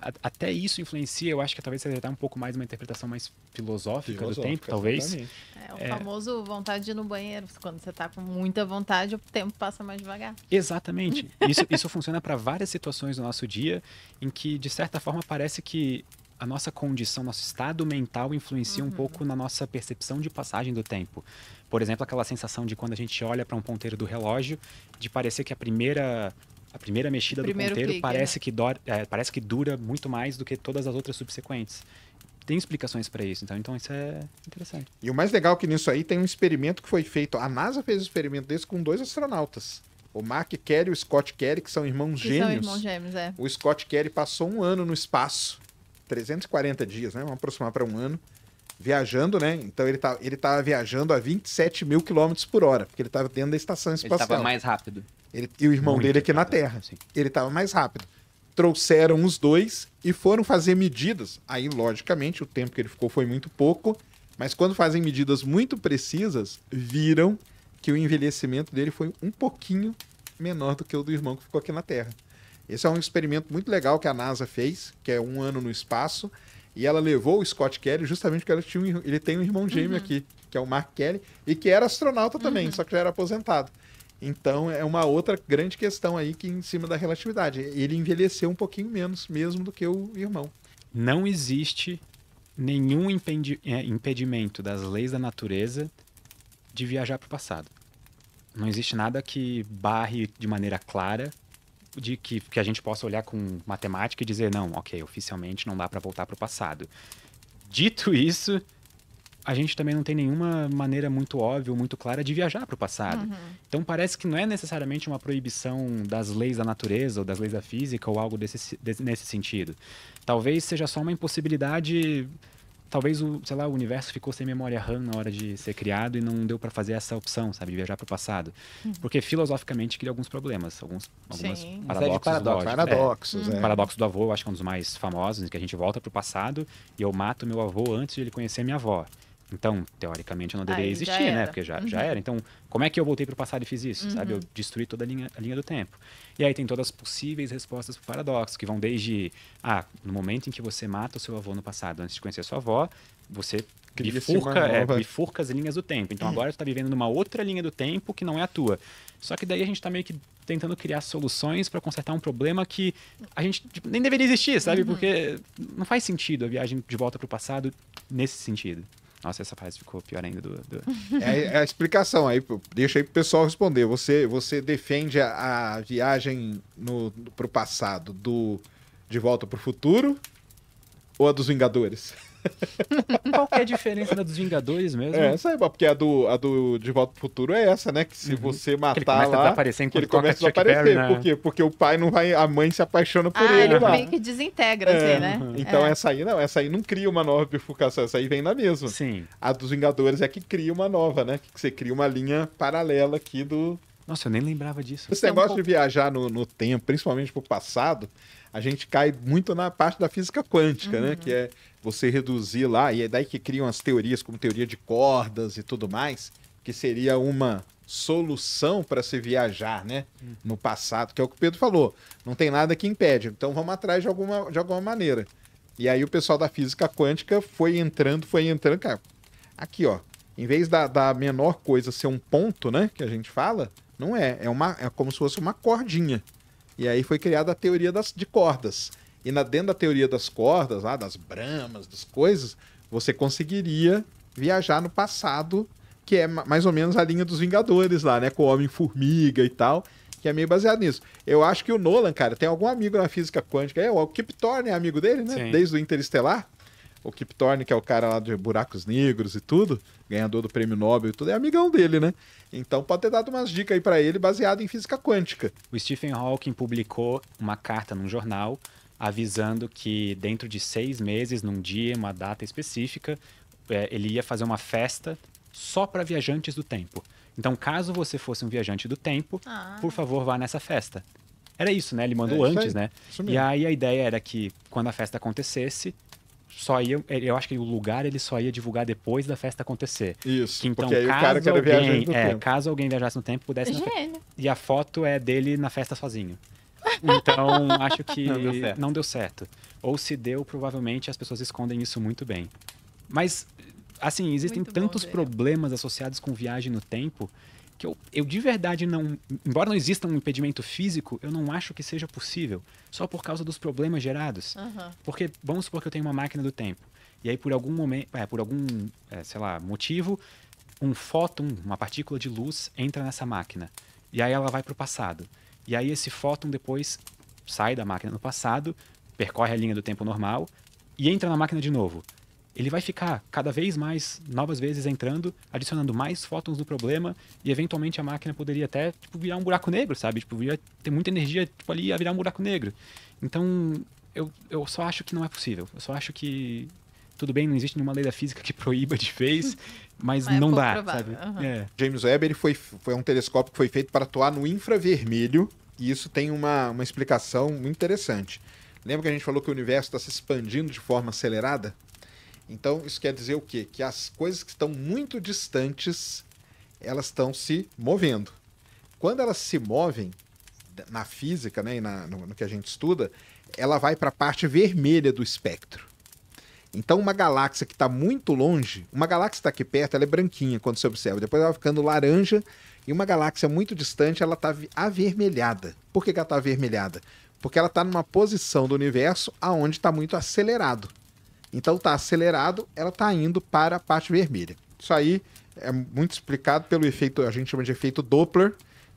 a, até isso influencia, eu acho que talvez seja um pouco mais uma interpretação mais filosófica, filosófica do tempo, talvez. É o é... famoso vontade de ir no banheiro, quando você está com muita vontade, o tempo passa mais devagar. Exatamente. (laughs) Isso, isso funciona para várias situações do nosso dia em que, de certa forma, parece que a nossa condição, nosso estado mental influencia uhum. um pouco na nossa percepção de passagem do tempo. Por exemplo, aquela sensação de quando a gente olha para um ponteiro do relógio, de parecer que a primeira a primeira mexida do ponteiro pique, né? parece, né? que é, parece que dura muito mais do que todas as outras subsequentes tem explicações para isso. Então, então isso é interessante. E o mais legal é que nisso aí tem um experimento que foi feito. A NASA fez um experimento desse com dois astronautas. O Mark Kelly e o Scott Kelly, que são irmãos que gêmeos. São irmãos gêmeos, é. O Scott Kelly passou um ano no espaço. 340 dias, né? Vamos aproximar para um ano. Viajando, né? Então ele tá, ele tá viajando a 27 mil quilômetros por hora, porque ele estava dentro da estação espacial. Ele estava mais rápido. Ele, e o irmão Muito dele aqui rápido, na Terra. Sim. Ele estava mais rápido. Trouxeram os dois e foram fazer medidas. Aí, logicamente, o tempo que ele ficou foi muito pouco, mas quando fazem medidas muito precisas, viram que o envelhecimento dele foi um pouquinho menor do que o do irmão que ficou aqui na Terra. Esse é um experimento muito legal que a NASA fez, que é um ano no espaço, e ela levou o Scott Kelly justamente porque ele, tinha um, ele tem um irmão gêmeo uhum. aqui, que é o Mark Kelly, e que era astronauta também, uhum. só que já era aposentado. Então é uma outra grande questão aí que em cima da relatividade. Ele envelheceu um pouquinho menos mesmo do que o irmão. Não existe nenhum é, impedimento das leis da natureza de viajar para o passado. Não existe nada que barre de maneira clara de que, que a gente possa olhar com matemática e dizer, não, ok, oficialmente não dá para voltar para o passado. Dito isso, a gente também não tem nenhuma maneira muito óbvia muito clara de viajar para o passado. Uhum. Então parece que não é necessariamente uma proibição das leis da natureza ou das leis da física ou algo desse, desse, nesse sentido. Talvez seja só uma impossibilidade talvez o, sei lá, o universo ficou sem memória RAM na hora de ser criado e não deu para fazer essa opção, sabe, de viajar para o passado. Uhum. Porque filosoficamente cria alguns problemas, alguns algumas Sim. É paradoxos. Paradoxo, paradoxos, é. Né? O paradoxo do avô, eu acho que é um dos mais famosos, que a gente volta para o passado e eu mato meu avô antes de ele conhecer minha avó. Então, teoricamente, não deveria existir, né? Porque já, uhum. já era. Então, como é que eu voltei para o passado e fiz isso? Uhum. Sabe? Eu uhum. destruí toda a linha, a linha do tempo. E aí tem todas as possíveis respostas para o paradoxo, que vão desde, ah, no momento em que você mata o seu avô no passado, antes de conhecer a sua avó, você bifurca, é, é, bifurca as linhas do tempo. Então, uhum. agora você está vivendo numa outra linha do tempo que não é a tua. Só que daí a gente está meio que tentando criar soluções para consertar um problema que a gente tipo, nem deveria existir, sabe? Uhum. Porque não faz sentido a viagem de volta para o passado nesse sentido. Nossa, essa frase ficou pior ainda do. do... (laughs) É, é, a explicação aí, deixa aí pro pessoal responder. Você, você defende a, a viagem no, no, pro passado do De Volta pro Futuro ou a dos Vingadores? (laughs) (laughs) Qual que é a diferença da dos Vingadores mesmo? É, essa é, porque a do, a do De Volta pro Futuro é essa, né? Que se uhum. você matar que ele começa lá, a ele começa a desaparecer. Perry, né? Por quê? Porque o pai não vai, a mãe se apaixona por ah, ele. ele lá. meio que desintegra, assim, é. assim, né? Uhum. É. Então essa aí não, essa aí não cria uma nova bifurcação, essa aí vem na mesma. Sim. A dos Vingadores é que cria uma nova, né? Que você cria uma linha paralela aqui do, nossa, eu nem lembrava disso. Esse negócio um pouco... de viajar no, no, tempo, principalmente pro passado, a gente cai muito na parte da física quântica, né? uhum. né? Que é você reduzir lá, e é daí que criam as teorias como teoria de cordas e tudo mais, que seria uma solução para se viajar, né? Uhum. No passado, que é o que o Pedro falou. Não tem nada que impede, então vamos atrás de alguma, de alguma maneira. E aí o pessoal da física quântica foi entrando, foi entrando. Cara, aqui, ó. Em vez da, da menor coisa ser um ponto, né? Que a gente fala, não é. É, uma, é como se fosse uma cordinha. E aí foi criada a teoria das, de cordas e na, dentro da teoria das cordas, lá, das bramas, das coisas, você conseguiria viajar no passado, que é mais ou menos a linha dos Vingadores lá, né? Com o Homem-Formiga e tal, que é meio baseado nisso. Eu acho que o Nolan, cara, tem algum amigo na física quântica. É, o Kip Thorne é amigo dele, né? Sim. Desde o Interestelar. O Kip Thorne, que é o cara lá de buracos negros e tudo, ganhador do prêmio Nobel e tudo, é amigão dele, né? Então pode ter dado umas dicas aí para ele baseado em física quântica. O Stephen Hawking publicou uma carta num jornal avisando que dentro de seis meses, num dia, uma data específica, é, ele ia fazer uma festa só para viajantes do tempo. Então, caso você fosse um viajante do tempo, ah. por favor, vá nessa festa. Era isso, né? Ele mandou é, antes, aí, né? E aí a ideia era que quando a festa acontecesse, só ia, é, eu acho que o lugar ele só ia divulgar depois da festa acontecer. Isso. Que, então, porque aí caso o cara que era alguém, viajante é, tempo. caso alguém viajasse no tempo pudesse. Fe... E a foto é dele na festa sozinho. Então, acho que não deu, não deu, certo. Ou se deu, provavelmente as pessoas escondem isso muito bem. Mas, assim, existem muito tantos problemas associados com viagem no tempo que eu, eu de verdade não. Embora não exista um impedimento físico, eu não acho que seja possível. Só por causa dos problemas gerados. Uhum. Porque, vamos supor que eu tenho uma máquina do tempo. E aí, por algum momento, é, por algum, é, sei lá, motivo, um fóton, uma partícula de luz, entra nessa máquina. E aí ela vai para o passado. E aí esse fóton depois sai da máquina no passado, percorre a linha do tempo normal e entra na máquina de novo. Ele vai ficar cada vez mais novas vezes entrando, adicionando mais fótons do problema e eventualmente a máquina poderia até tipo, virar um buraco negro, sabe? Tipo, ia ter muita energia tipo, ali ia virar um buraco negro. Então eu, eu só acho que não é possível. Eu só acho que tudo bem, não existe nenhuma lei da física que (laughs) proíba de vez, mas, é não dá, sabe? Uhum. É. James Webb ele foi, foi um telescópio que foi feito para atuar no infravermelho, e isso tem uma, uma explicação muito interessante. Lembra que a gente falou que o universo está se expandindo de forma acelerada? Então, isso quer dizer o quê? Que as coisas que estão muito distantes, elas estão se movendo. Quando elas se movem, na física né, e na, no, no que a gente estuda, ela vai para a parte vermelha do espectro. Então, uma galáxia que está muito longe, uma galáxia que está aqui perto, ela é branquinha quando você observa, depois ela vai ficando laranja, e uma galáxia muito distante, ela está avermelhada. Por que, que ela está avermelhada? Porque ela está numa posição do universo aonde está muito acelerado. Então, está acelerado, ela está indo para a parte vermelha. Isso aí é muito explicado pelo efeito, a gente chama de efeito Doppler,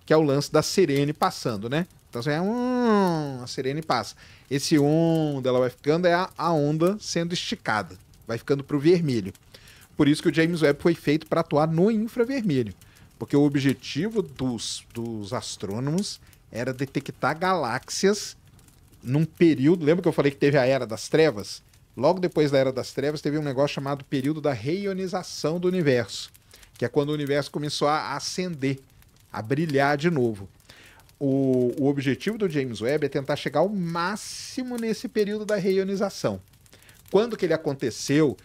que é o lance da sirene passando, né? Então você assim, é um, a sirene passa. Esse onda, ela vai ficando, é a, a onda sendo esticada, vai ficando para o vermelho. Por isso que o James Webb foi feito para atuar no infravermelho, porque o objetivo dos, dos astrônomos era detectar galáxias num período. Lembra que eu falei que teve a Era das Trevas? Logo depois da Era das Trevas, teve um negócio chamado período da reionização do universo, que é quando o universo começou a acender, a brilhar de novo o, o objetivo do James Webb é tentar chegar ao máximo nesse período da reionização. Quando que ele aconteceu?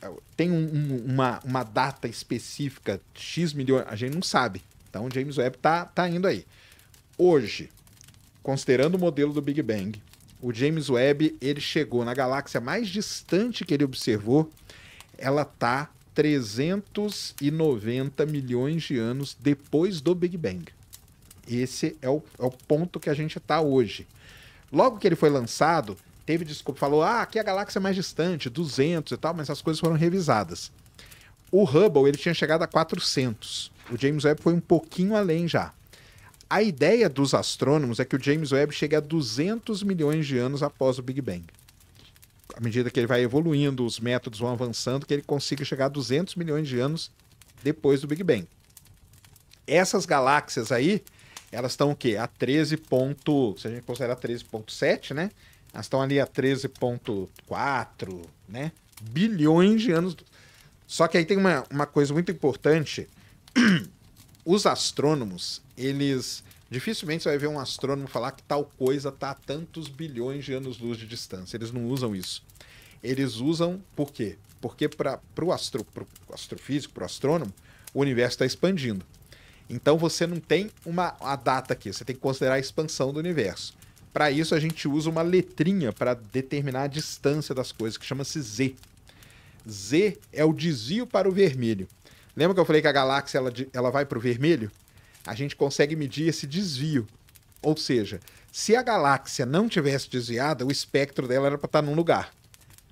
Ah, tem um, um, uma, uma data específica, X milhões, a gente não sabe. Então, o James Webb está tá indo aí. Hoje, considerando o modelo do Big Bang, o James Webb ele chegou na galáxia mais distante que ele observou, ela está 390 milhões de anos depois do Big Bang. Esse é o, é o ponto que a gente está hoje. Logo que ele foi lançado, teve desculpa, falou: ah, aqui a galáxia é mais distante, 200 e tal, mas as coisas foram revisadas. O Hubble ele tinha chegado a 400. O James Webb foi um pouquinho além já. A ideia dos astrônomos é que o James Webb chegue a 200 milhões de anos após o Big Bang. À medida que ele vai evoluindo, os métodos vão avançando, que ele consiga chegar a 200 milhões de anos depois do Big Bang. Essas galáxias aí, elas estão o quê? A 13. Ponto, se a gente considerar 13.7, né? Elas estão ali a 13.4, né? Bilhões de anos. Só que aí tem uma, uma coisa muito importante. (clears throat) Os astrônomos, eles. Dificilmente você vai ver um astrônomo falar que tal coisa está a tantos bilhões de anos-luz de distância. Eles não usam isso. Eles usam por quê? Porque para o astro, astrofísico, para o astrônomo, o universo está expandindo. Então você não tem uma a data aqui, você tem que considerar a expansão do universo. Para isso a gente usa uma letrinha para determinar a distância das coisas, que chama-se Z. Z é o desvio para o vermelho. Lembra que eu falei que a galáxia ela, ela vai para o vermelho? A gente consegue medir esse desvio. Ou seja, se a galáxia não tivesse desviada, o espectro dela era para estar tá num lugar.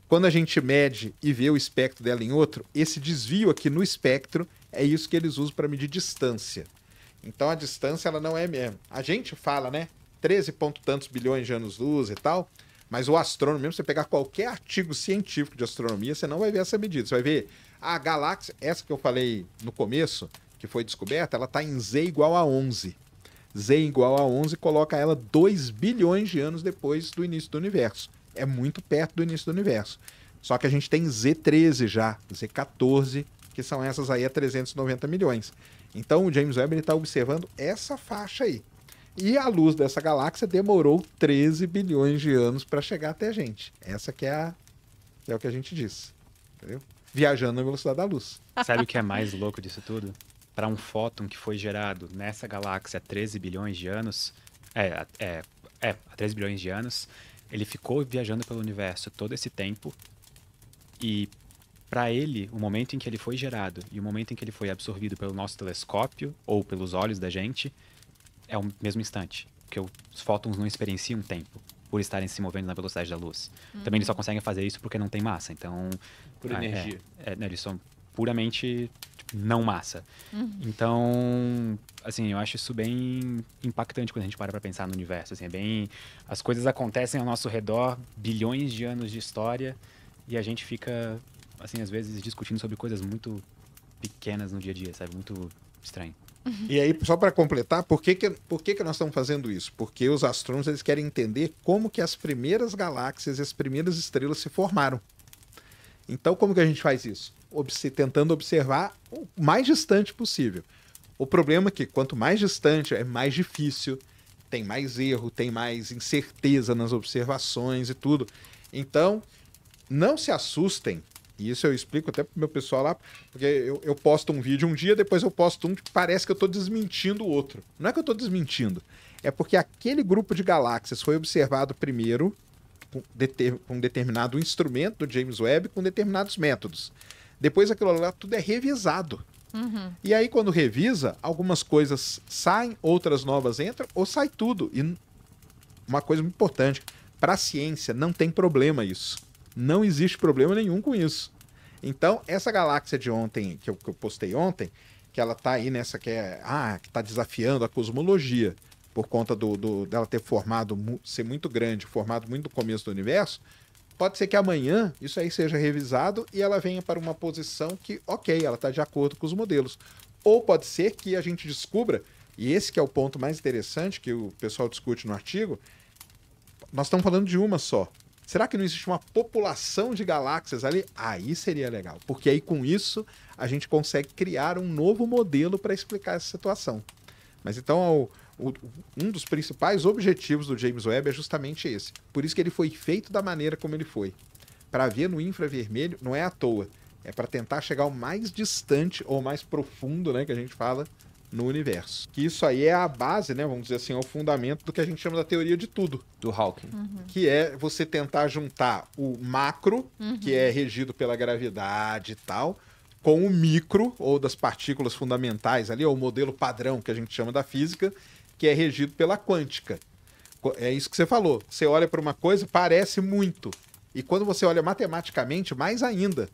Quando a gente mede e vê o espectro dela em outro, esse desvio aqui no espectro é isso que eles usam para medir distância. Então a distância ela não é mesmo. A gente fala, né? 13 ponto tantos bilhões de anos-luz e tal, mas o astrônomo mesmo, você pegar qualquer artigo científico de astronomia, você não vai ver essa medida. Você vai ver a galáxia, essa que eu falei no começo, que foi descoberta, ela está em Z igual a 11. Z igual a 11 coloca ela 2 bilhões de anos depois do início do universo. É muito perto do início do universo. Só que a gente tem Z13 já, Z14, que são essas aí a 390 milhões. Então o James Webb está observando essa faixa aí. E a luz dessa galáxia demorou 13 bilhões de anos para chegar até a gente. Essa que é, a, é o que a gente diz. Entendeu? Viajando na velocidade da luz. Sabe o que é mais louco disso tudo? Para um fóton que foi gerado nessa galáxia há 13 bilhões de anos, é, é, é, há 13 bilhões de anos, ele ficou viajando pelo universo todo esse tempo e para ele, o momento em que ele foi gerado e o momento em que ele foi absorvido pelo nosso telescópio ou pelos olhos da gente é o mesmo instante, porque os fótons não experienciam tempo por estarem se movendo na velocidade da luz. Uhum. Também eles só uhum. conseguem fazer isso porque não tem massa, então por é, é, energia. É, é, eles são puramente tipo, não massa. Uhum. Então, assim, eu acho isso bem impactante quando a gente para para pensar no universo, assim, é bem as coisas acontecem ao nosso redor, bilhões de anos de história e a gente fica assim, às vezes discutindo sobre coisas muito pequenas no dia a dia, sabe? Muito estranho. E aí, só para completar, por, que, que, por que, que nós estamos fazendo isso? Porque os astrônomos eles querem entender como que as primeiras galáxias e as primeiras estrelas se formaram. Então, como que a gente faz isso? Obse tentando observar o mais distante possível. O problema é que quanto mais distante, é mais difícil, tem mais erro, tem mais incerteza nas observações e tudo. Então, não se assustem e isso eu explico até pro meu pessoal lá, porque eu, eu posto um vídeo um dia, depois eu posto um que parece que eu tô desmentindo o outro. Não é que eu tô desmentindo, é porque aquele grupo de galáxias foi observado primeiro com, deter, com determinado instrumento do James Webb, com determinados métodos. Depois aquilo lá tudo é revisado. Uhum. E aí, quando revisa, algumas coisas saem, outras novas entram, ou sai tudo. E uma coisa muito importante: para a ciência, não tem problema isso. Não existe problema nenhum com isso. Então, essa galáxia de ontem, que eu, que eu postei ontem, que ela está aí nessa que é. Ah, que está desafiando a cosmologia, por conta do, do, dela ter formado, ser muito grande, formado muito no começo do universo. Pode ser que amanhã isso aí seja revisado e ela venha para uma posição que, ok, ela está de acordo com os modelos. Ou pode ser que a gente descubra, e esse é o ponto mais interessante que o pessoal discute no artigo, nós estamos falando de uma só. Será que não existe uma população de galáxias ali? Aí seria legal, porque aí com isso a gente consegue criar um novo modelo para explicar essa situação. Mas então o, o, um dos principais objetivos do James Webb é justamente esse. Por isso que ele foi feito da maneira como ele foi. Para ver no infravermelho não é à toa. É para tentar chegar o mais distante ou mais profundo, né, que a gente fala, no universo. Que isso aí é a base, né? Vamos dizer assim, é o fundamento do que a gente chama da teoria de tudo. Do Hawking. Uhum. Que é você tentar juntar o macro, uhum. que é regido pela gravidade e tal, com o micro, ou das partículas fundamentais ali, ou o modelo padrão que a gente chama da física, que é regido pela quântica. É isso que você falou. Você olha para uma coisa, parece muito. E quando você olha matematicamente, mais ainda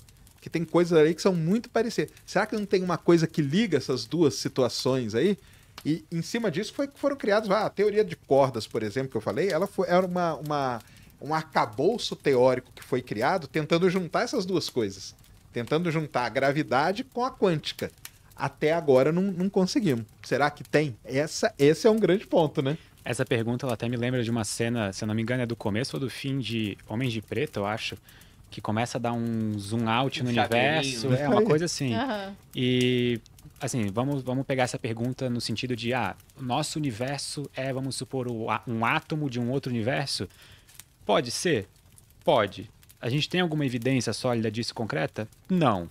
que tem coisas aí que são muito parecidas. Será que não tem uma coisa que liga essas duas situações aí? E em cima disso foi que foram criados. Ah, a teoria de cordas, por exemplo, que eu falei, ela foi, era uma, uma, um arcabouço teórico que foi criado tentando juntar essas duas coisas. Tentando juntar a gravidade com a quântica. Até agora não, não conseguimos. Será que tem? Essa, esse é um grande ponto, né? Essa pergunta ela até me lembra de uma cena, se eu não me engano, é do começo ou do fim de Homens de Preto, eu acho, que começa a dar um zoom out no universo, é uma coisa assim. Uhum. E assim, vamos, vamos pegar essa pergunta no sentido de, ah, nosso universo é, vamos supor, um átomo de um outro universo? Pode ser? Pode. A gente tem alguma evidência sólida disso concreta? Não.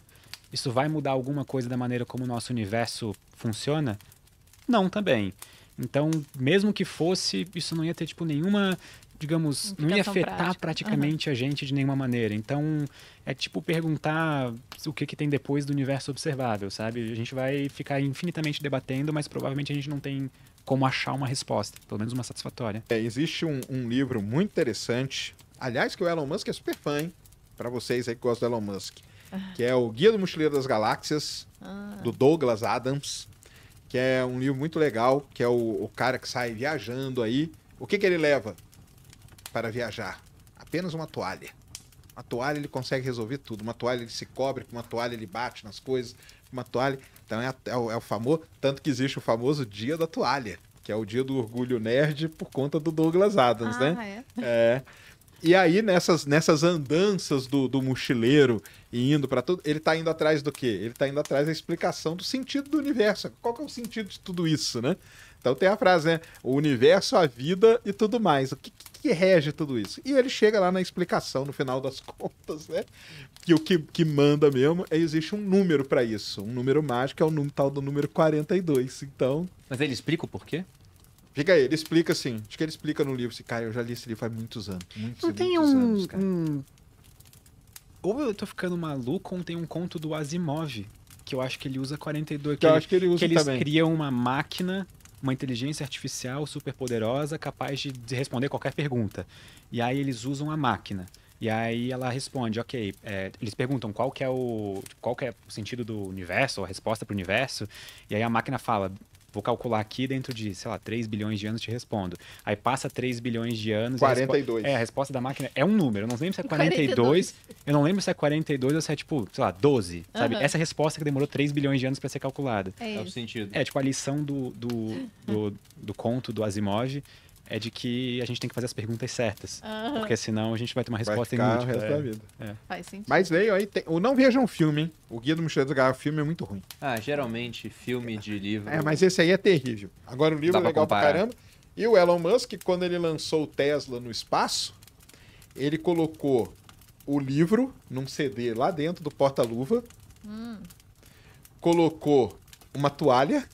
Isso vai mudar alguma coisa da maneira como o nosso universo funciona? Não, também. Então, mesmo que fosse, isso não ia ter, tipo, nenhuma digamos, não ia afetar praticamente uhum. a gente de nenhuma maneira. Então, é tipo perguntar o que, que tem depois do universo observável, sabe? A gente vai ficar infinitamente debatendo, mas provavelmente a gente não tem como achar uma resposta, pelo menos uma satisfatória. É, existe um, um, livro muito interessante, aliás, que o Elon Musk é super fã, hein? Pra vocês aí que gostam do Elon Musk, ah. que é o Guia do Mochileiro das Galáxias, ah. do Douglas Adams que é um livro muito legal, que é o, o cara que sai viajando aí. O que, que ele leva para viajar? Apenas uma toalha. Uma toalha ele consegue resolver tudo. Uma toalha ele se cobre, com uma toalha ele bate nas coisas, uma toalha. Então é, é, o, é, o, famoso. Tanto que existe o famoso dia da toalha, que é o dia do orgulho nerd por conta do Douglas Adams, né? ah, né? É. é. E aí, nessas, nessas andanças do, do mochileiro e indo para tudo, ele tá indo atrás do quê? Ele tá indo atrás da explicação do sentido do universo. Qual que é o sentido de tudo isso, né? Então tem a frase, né? O universo, a vida e tudo mais. O que, que rege tudo isso? E ele chega lá na explicação, no final das (laughs) contas, né? Que o que, que manda mesmo é existe um número para isso. Um número mágico é o tal do número 42. Então. Mas ele explica o porquê? Fica aí, ele explica assim. Acho que ele explica no livro. Assim, cara, eu já li esse livro há muitos anos. Muitos não tem muitos um, anos, um, Ou eu tô ficando maluco, ou tem um conto do Asimov, que eu acho que ele usa 42. Que, eu acho que ele usa que eles também. criam uma máquina, uma inteligência artificial super poderosa, capaz de, responder qualquer pergunta. E aí eles usam a máquina. E aí ela responde, ok, é, eles perguntam qual que é o qual que é o sentido do universo, a resposta para o universo, e aí a máquina fala, vou calcular aqui dentro de, sei lá, 3 bilhões de anos te respondo. Aí passa 3 bilhões de anos. 42. A é, a resposta da máquina é um número. Eu não lembro se é 42, 42. Eu não lembro se é 42 ou se é tipo, sei lá, 12. Uhum. Sabe? Essa é resposta que demorou 3 bilhões de anos para ser calculada. É, é, tipo a lição do, do, do, do conto do Asimov é de que a gente tem que fazer as perguntas certas. Uhum. Porque senão a gente vai ter uma resposta errada. O resto é. da vida. É. Faz sentido. Mas leio aí, tem... ou não vejam um filme, hein? O Guia do Mochileiro do Garrafa filme é muito ruim. Ah, geralmente filme de livro. É, mas esse aí é terrível. Agora o livro Dá é legal pra, pra caramba. E o Elon Musk, quando ele lançou o Tesla no espaço, ele colocou o livro num CD lá dentro do porta-luva, hum. colocou uma toalha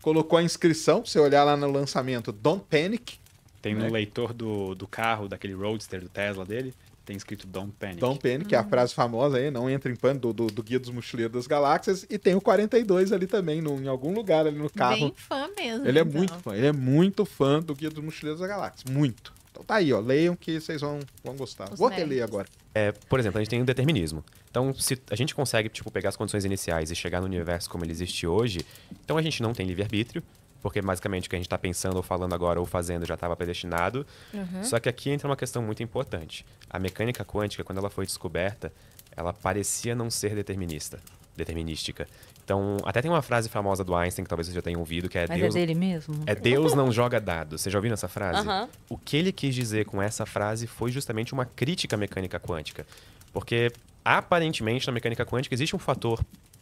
colocou a inscrição, se olhar lá no lançamento, Don't Panic. Tem no né? leitor do, do carro, daquele Roadster, do Tesla dele, tem escrito Don't Panic. Don't Panic, que hum. é a hum. frase famosa aí, não entra em pano do, do, do, Guia dos Mochileiros das Galáxias. E tem o 42 ali também, no, em algum lugar ali no carro. Bem fã mesmo. Ele é então. é muito fã, ele é muito fã do Guia dos Mochileiros das Galáxias, muito. Então tá aí, ó. Leiam que vocês vão, vão gostar. Os Vou até ler agora. É, por exemplo, a gente tem o determinismo. Então, se a gente consegue, tipo, pegar as condições iniciais e chegar no universo como ele existe hoje, então a gente não tem livre-arbítrio, porque basicamente o que a gente está pensando ou falando agora ou fazendo já estava predestinado. Uhum. Só que aqui entra uma questão muito importante. A mecânica quântica, quando ela foi descoberta, ela parecia não ser determinista, determinística. Então, até tem uma frase famosa do Einstein que talvez você já tenha ouvido, que é Mas é Deus. É dele mesmo? É Deus não joga dados. Você já ouviu essa frase? Uhum. O que ele quis dizer com essa frase foi justamente uma crítica à mecânica quântica. Porque aparentemente na mecânica quântica existe um fator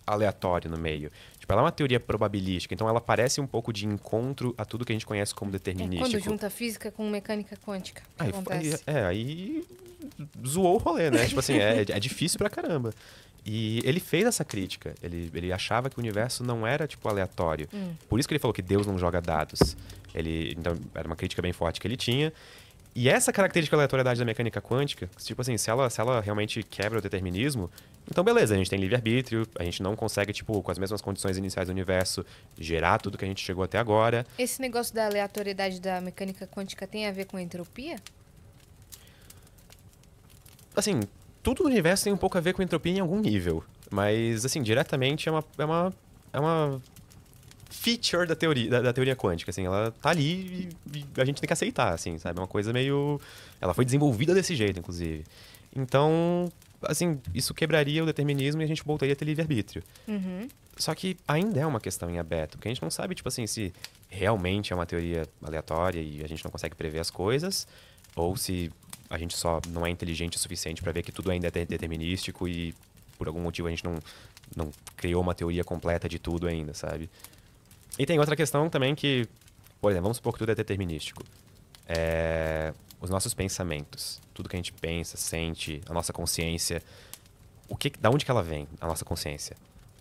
aleatório no meio. Tipo, ela é uma teoria probabilística, então ela parece um pouco de encontro a tudo que a gente conhece como determinístico. É quando junta física com mecânica quântica. Aí, acontece. É, aí zoou o rolê, né? tipo assim, é, (laughs) é difícil pra caramba. E ele fez essa crítica. Ele, ele achava que o universo não era, tipo, aleatório. Hum. Por isso que ele falou que Deus não joga dados. Ele, então, era uma crítica bem forte que ele tinha. E essa característica da aleatoriedade da mecânica quântica, tipo assim, se ela, se ela realmente quebra o determinismo, então beleza, a gente tem livre-arbítrio, a gente não consegue, tipo, com as mesmas condições iniciais do universo, gerar tudo que a gente chegou até agora. Esse negócio da aleatoriedade da mecânica quântica tem a ver com a entropia? Assim, tudo no universo tem um pouco a ver com entropia em algum nível. Mas, assim, diretamente é uma, é uma, é uma feature da teoria, da, da, teoria quântica, assim, ela tá ali e, e a gente tem que aceitar, assim, sabe? É uma coisa meio... Ela foi desenvolvida desse jeito, inclusive. Então, assim, isso quebraria o determinismo e a gente voltaria a ter livre-arbítrio. Uhum. Só que ainda é uma questão em aberto, porque a gente não sabe, tipo assim, se realmente é uma teoria aleatória e a gente não consegue prever as coisas, ou se a gente só não é inteligente o suficiente para ver que tudo ainda é determinístico e por algum motivo a gente não, não criou uma teoria completa de tudo ainda, sabe? E tem outra questão também que, por exemplo, vamos supor que tudo é determinístico. É, os nossos pensamentos, tudo que a gente pensa, sente, a nossa consciência, o que, da onde que ela vem, a nossa consciência?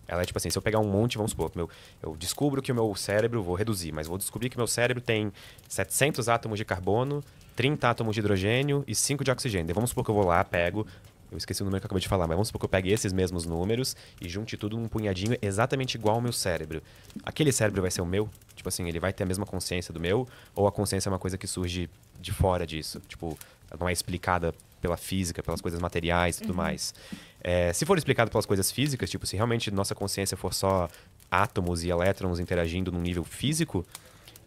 Ela é tipo assim, se eu pegar um monte, vamos supor, meu, eu descubro que o meu cérebro, vou reduzir, mas vou descobrir que meu cérebro tem 700 átomos de carbono, 30 átomos de hidrogênio e 5 de oxigênio. E vamos supor que eu vou lá, pego, eu esqueci o número que eu acabei de falar, mas vamos supor que eu pegue esses mesmos números e junte tudo num punhadinho exatamente igual ao meu cérebro. Aquele cérebro vai ser o meu? Tipo assim, ele vai ter a mesma consciência do meu? Ou a consciência é uma coisa que surge de fora disso? Tipo, não é explicada pela física, pelas coisas materiais e tudo uhum. mais. É, se for explicado pelas coisas físicas, tipo, se realmente nossa consciência for só átomos e elétrons interagindo num nível físico,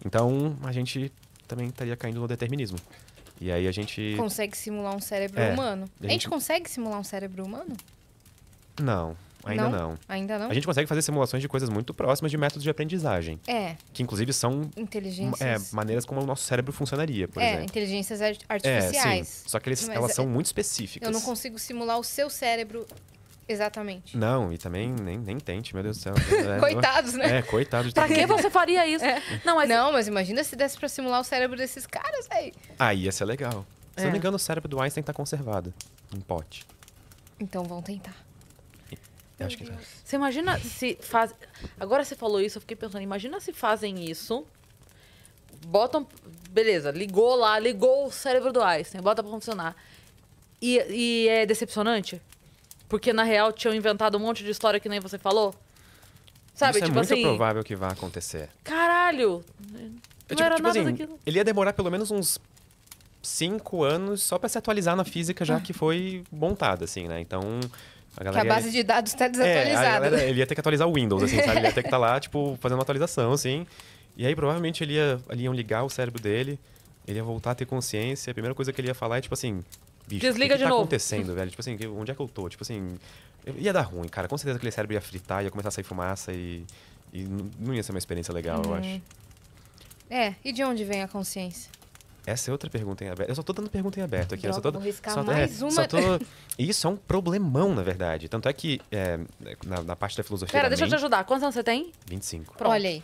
então a gente também estaria caindo no determinismo. E aí a gente. Consegue simular um cérebro é, humano? A gente... a gente... consegue simular um cérebro humano? Não. Ainda não? não? Ainda não. A gente consegue fazer simulações de coisas muito próximas de métodos de aprendizagem. É. Que inclusive são hum, inteligências. É, maneiras como o nosso cérebro funcionaria, por é, exemplo. inteligências artificiais. É, sim. Só que eles, Mas elas são é, muito específicas. Eu não consigo simular o seu cérebro Exatamente. Não, e também nem, nem tente, meu Deus do céu. (laughs) Coitados, né? É, coitado de Pra que você faria isso? É. Não, mas... Não, mas imagina se desse pra simular o cérebro desses caras aí. aí ah, ia ser legal. Se é. não me é. engano, o cérebro do Einstein tá conservado em pote. Então vão tentar. Eu acho que tá. Você imagina se faz. Agora você falou isso, eu fiquei pensando, imagina se fazem isso. Botam. Beleza, ligou lá, ligou o cérebro do Einstein, bota pra funcionar. E, e é decepcionante? Porque, na real, tinham inventado um monte de história que nem você falou. Sabe? Isso é tipo é muito assim, provável que vá acontecer. Caralho! É Não tipo, era tipo nada assim, daquilo. Ele ia demorar pelo menos uns cinco anos só para se atualizar na física, já ah. que foi montada, assim, né? Então. A galera que a base de dados está é, desatualizada. É, (laughs) galera, ele ia ter que atualizar o Windows, assim, sabe? Ele ia ter que estar tá lá, (laughs) tipo, fazendo uma atualização, assim. E aí, provavelmente, ele ia, ali iam ligar o cérebro dele, ele ia voltar a ter consciência. A primeira coisa que ele ia falar é, tipo assim, bicho, Desliga que, de que tá acontecendo, velho? Tipo assim, onde é que eu tô? Tipo assim, ia dar ruim, cara. Com certeza aquele cérebro ia fritar, ia começar a sair fumaça e, e não ia ser uma experiência legal, uhum. eu acho. É, e de onde vem a consciência? Essa é outra pergunta em aberto. Eu só tô dando pergunta em aberto aqui. Droga, eu só tô, vou riscar só, mais é, uma. Tô, (laughs) isso é um problemão, na verdade. Tanto é que é, na, na, parte da filosofia. Pera, deixa eu te ajudar. Quantos anos você tem? 25. Pronto. Olha aí.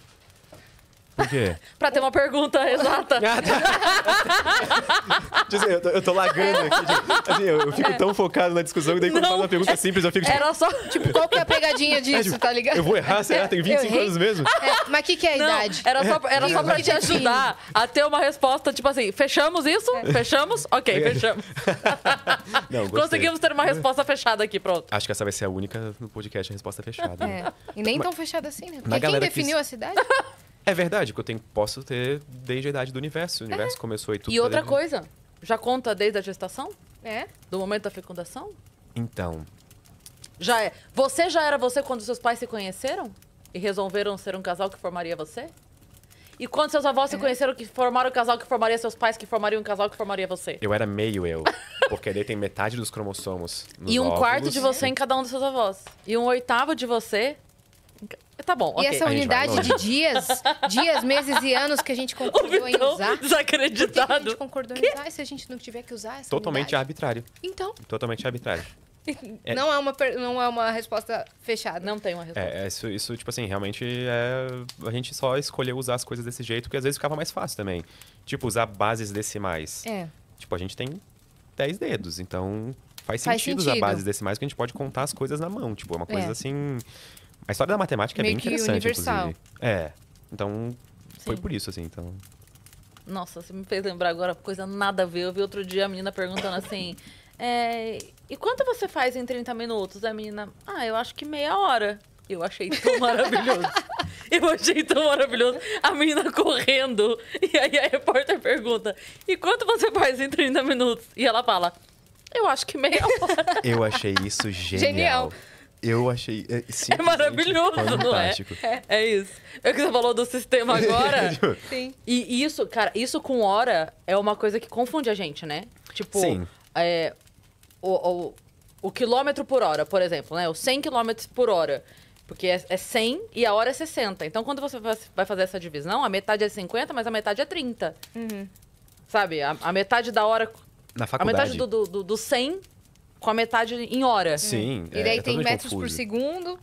Por quê? (laughs) pra ter uma pergunta exata. Ah, tá. eu, tô, eu tô lagando aqui. Tipo, assim, eu, eu fico é. tão focado na discussão que daí quando faz uma pergunta é simples eu fico tipo... Era só... (laughs) Tipo, qual que é a pegadinha disso, é, tipo, tá ligado? Eu vou errar, será? (laughs) Tem 25 anos mesmo? É, mas o que, que é a Não, idade? Era só, era só pra te ajudar a ter uma resposta, tipo assim, fechamos isso? Fechamos? Ok, fechamos. Não, Conseguimos ter uma resposta fechada aqui, pronto. Acho que essa vai ser a única no podcast, a resposta fechada. Né? E nem tão fechada assim, né? Porque quem definiu que... a cidade? É verdade que eu tenho, posso ter desde a idade do universo. O é. universo começou e tudo. E outra coisa, já conta desde a gestação? É. Do momento da fecundação? Então. Já é. Você já era você quando seus pais se conheceram? E resolveram ser um casal que formaria você? E quando seus avós é. se conheceram, que formaram o casal que formaria seus pais, que formariam um casal que formaria você? Eu era meio eu. (laughs) porque ele tem metade dos cromossomos. e um óvulos. quarto de você em cada um dos seus avós. E um oitavo de você Tá bom, E okay. essa unidade de dias, dias, meses e anos que a gente (laughs) concordou em usar. Desacreditado. que a gente concordou em usar se a gente não tiver que usar essa Totalmente unidade? arbitrário. Então. Totalmente arbitrário. (laughs) É. Não, é uma, não é uma resposta fechada. Não tem uma é, resposta. É, isso, isso, tipo assim, realmente é, a gente só escolheu usar as coisas desse jeito, porque às vezes ficava mais fácil também. Tipo, usar bases decimais. É. Tipo, a gente tem 10 dedos, então faz, faz sentido, sentido usar bases decimais, porque a gente pode contar as coisas na mão. Tipo, é uma coisa é. assim. A história da matemática é Meio é bem que interessante, universal. inclusive. É. Então, Sim. foi por isso, assim, então. Nossa, você me fez lembrar agora coisa nada a ver. Eu vi outro dia a menina perguntando assim. (laughs) É, e quanto você faz em 30 minutos? A menina, ah, eu acho que meia hora. Eu achei tão (laughs) maravilhoso. Eu achei tão maravilhoso. A menina correndo. E aí a repórter pergunta: E quanto você faz em 30 minutos? E ela fala: Eu acho que meia hora. Eu achei isso (laughs) genial. genial. Eu achei. É, é maravilhoso, é? fantástico. não é? é? isso. É o que você falou do sistema (laughs) agora. É, tipo, sim. E isso, cara, isso com hora é uma coisa que confunde a gente, né? Tipo, Sim. É, o, o, o quilômetro por hora, por exemplo, né? O 100 km por hora. Porque é, é 100 e a hora é 60. Então, quando você vai fazer essa divisão, a metade é 50, mas a metade é 30. Uhum. Sabe? A, a metade da hora. Na faculdade. A metade do, do, do 100 com a metade em hora. Sim. Hum. É, e daí é, tem metros confuso. por segundo.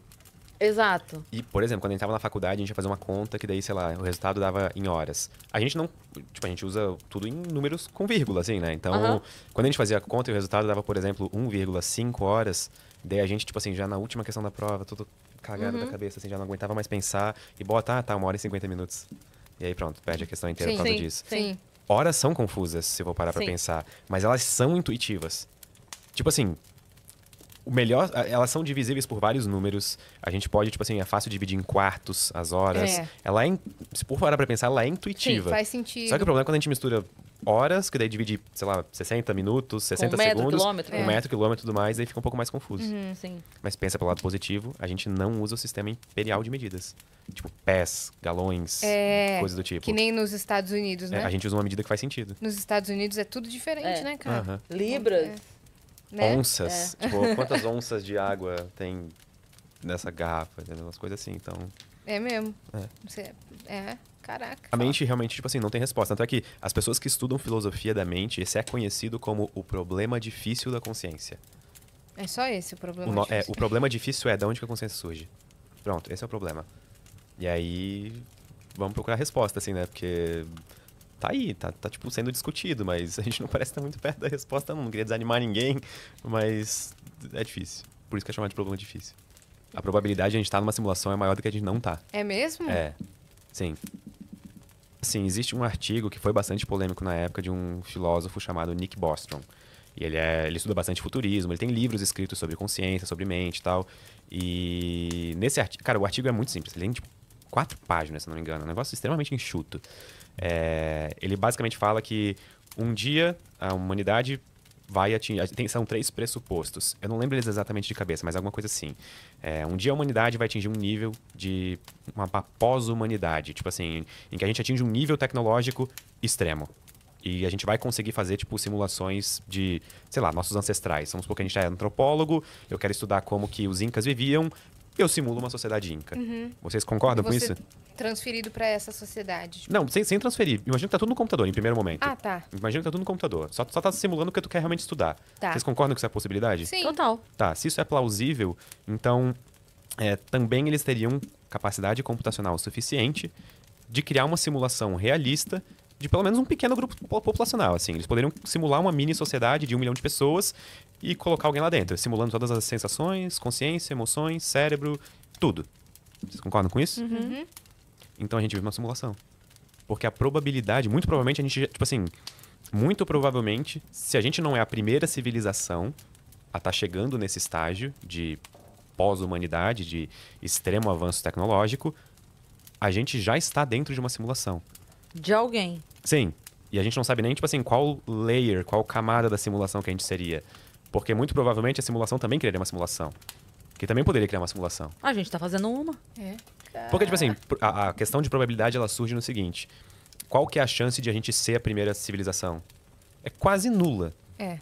Exato. E, por exemplo, quando a gente tava na faculdade, a gente ia fazer uma conta que daí, sei lá, o resultado dava em horas. A gente não. Tipo, a gente usa tudo em números com vírgula, assim, né? Então, quando a gente fazia a conta e o resultado dava, por exemplo, 1,5 horas, daí a gente, tipo assim, já na última questão da prova, tudo cagado uhum. da cabeça, assim, já não aguentava mais pensar. E bota, ah, tá, uma hora e 50 minutos. E aí pronto, perde a questão inteira sim, por causa sim, disso. Sim. Horas são confusas, se eu vou parar sim. pra pensar, mas elas são intuitivas. Tipo assim, o melhor, elas são divisíveis por vários números. A gente pode, tipo assim, é fácil dividir em quartos as horas. É. Ela é, se por parar pra pensar, ela é intuitiva. Sim, faz sentido. Só que o problema é quando a gente mistura horas, que daí divide, sei lá, 60 minutos, 60 um metro, segundos. Quilômetro. Um é. metro, quilômetro e tudo mais, aí fica um pouco mais confuso. Uhum, sim. Mas pensa pelo lado positivo, a gente não usa o sistema imperial de medidas. Tipo, pés, galões, é, coisas do tipo. Que nem nos Estados Unidos, é, né? É, a gente usa uma medida que faz sentido. Nos Estados Unidos é tudo diferente, é. né, cara? Uhum. Libras. É né? Onças. É. Tipo, (laughs) quantas onças de água tem nessa garrafa? Entendeu? Umas coisas assim, então. É mesmo. É. Você... é. Caraca. A mente realmente, tipo assim, não tem resposta. Tanto é que as pessoas que estudam filosofia da mente, esse é conhecido como o problema difícil da consciência. É só esse o problema o no... É, difícil. É, o problema difícil é de onde que a consciência surge. Pronto, esse é o problema. E aí, vamos procurar a resposta, assim, né? Porque tá aí, tá, tá tipo sendo discutido, mas a gente não parece estar muito perto da resposta, não. Não queria desanimar ninguém, mas é difícil. Por isso que é chamado de problema difícil. A probabilidade de a gente estar tá numa simulação é maior do que a gente não tá. É mesmo? É. Sim. sim existe um artigo que foi bastante polêmico na época de um filósofo chamado Nick Bostrom. E ele, é, ele estuda bastante futurismo, ele tem livros escritos sobre consciência, sobre mente e tal. E nesse artigo. Cara, o artigo é muito simples. Ele tem tipo, quatro páginas, se não me engano. É um negócio extremamente enxuto. É, ele basicamente fala que um dia a humanidade vai atingir. Tem, são três pressupostos. Eu não lembro eles exatamente de cabeça, mas alguma coisa assim. É, um dia a humanidade vai atingir um nível de uma pós-humanidade, tipo assim, em que a gente atinge um nível tecnológico extremo. E a gente vai conseguir fazer, tipo, simulações de, sei lá, nossos ancestrais. Vamos supor que a gente é antropólogo, eu quero estudar como que os incas viviam, eu simulo uma sociedade inca. Uhum. Vocês concordam com isso? Transferido para essa sociedade. Tipo. Não, sem, sem transferir. Imagina que tá tudo no computador em primeiro momento. Ah, tá. Imagina que tá tudo no computador. Só, só tá simulando porque tu quer realmente estudar. Tá. Vocês concordam com essa é possibilidade? Sim. Total. Tá, se isso é plausível, então é, também eles teriam capacidade computacional suficiente de criar uma simulação realista de pelo menos um pequeno grupo populacional, assim. Eles poderiam simular uma mini sociedade de um milhão de pessoas e colocar alguém lá dentro, simulando todas as sensações, consciência, emoções, cérebro, tudo. Vocês concordam com isso? Uhum. uhum. Então a gente vive uma simulação. Porque a probabilidade, muito provavelmente, a gente, tipo assim, muito provavelmente, se a gente não é a primeira civilização a estar tá chegando nesse estágio de pós-humanidade, de extremo avanço tecnológico, a gente já está dentro de uma simulação. De alguém. Sim. E a gente não sabe nem, tipo assim, qual layer, qual camada da simulação que a gente seria. Porque muito provavelmente a simulação também criaria uma simulação. Que também poderia criar uma simulação. A gente tá fazendo uma. É. Porque, tipo assim, a, a questão de probabilidade ela surge no seguinte: qual que é a chance de a gente ser a primeira civilização? É quase nula. É.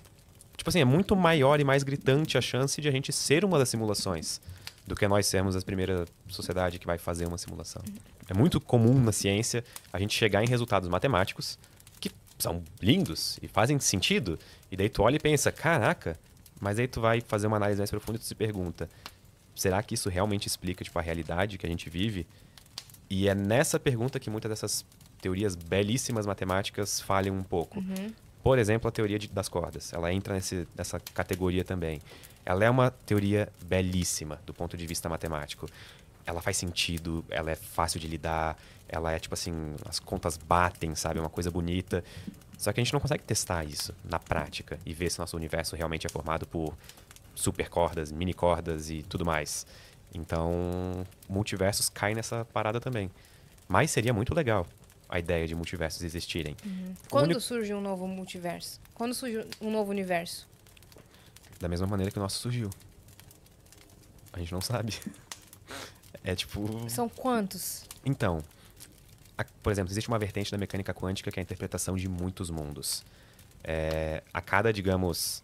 Tipo assim, é muito maior e mais gritante a chance de a gente ser uma das simulações do que nós sermos a primeira sociedade que vai fazer uma simulação. É muito comum na ciência a gente chegar em resultados matemáticos são lindos e fazem sentido. E daí tu olha e pensa, caraca. Mas aí tu vai fazer uma análise mais profunda e tu se pergunta, será que isso realmente explica tipo, a realidade que a gente vive? E é nessa pergunta que muitas dessas teorias belíssimas matemáticas falham um pouco. Uhum. Por exemplo, a teoria de, das cordas. Ela entra nesse, nessa categoria também. Ela é uma teoria belíssima do ponto de vista matemático. Ela faz sentido, ela é fácil de lidar, ela é tipo assim, as contas batem, sabe? É uma coisa bonita. Só que a gente não consegue testar isso na prática e ver se nosso universo realmente é formado por supercordas, cordas e tudo mais. Então, multiversos cai nessa parada também. Mas seria muito legal a ideia de multiversos existirem. Uhum. Quando uni... surge um novo multiverso? Quando surge um novo universo? Da mesma maneira que o nosso surgiu. A gente não sabe. (laughs) é tipo. São quantos? Então, por exemplo, existe uma vertente da mecânica quântica que é a interpretação de muitos mundos. É, a cada, digamos,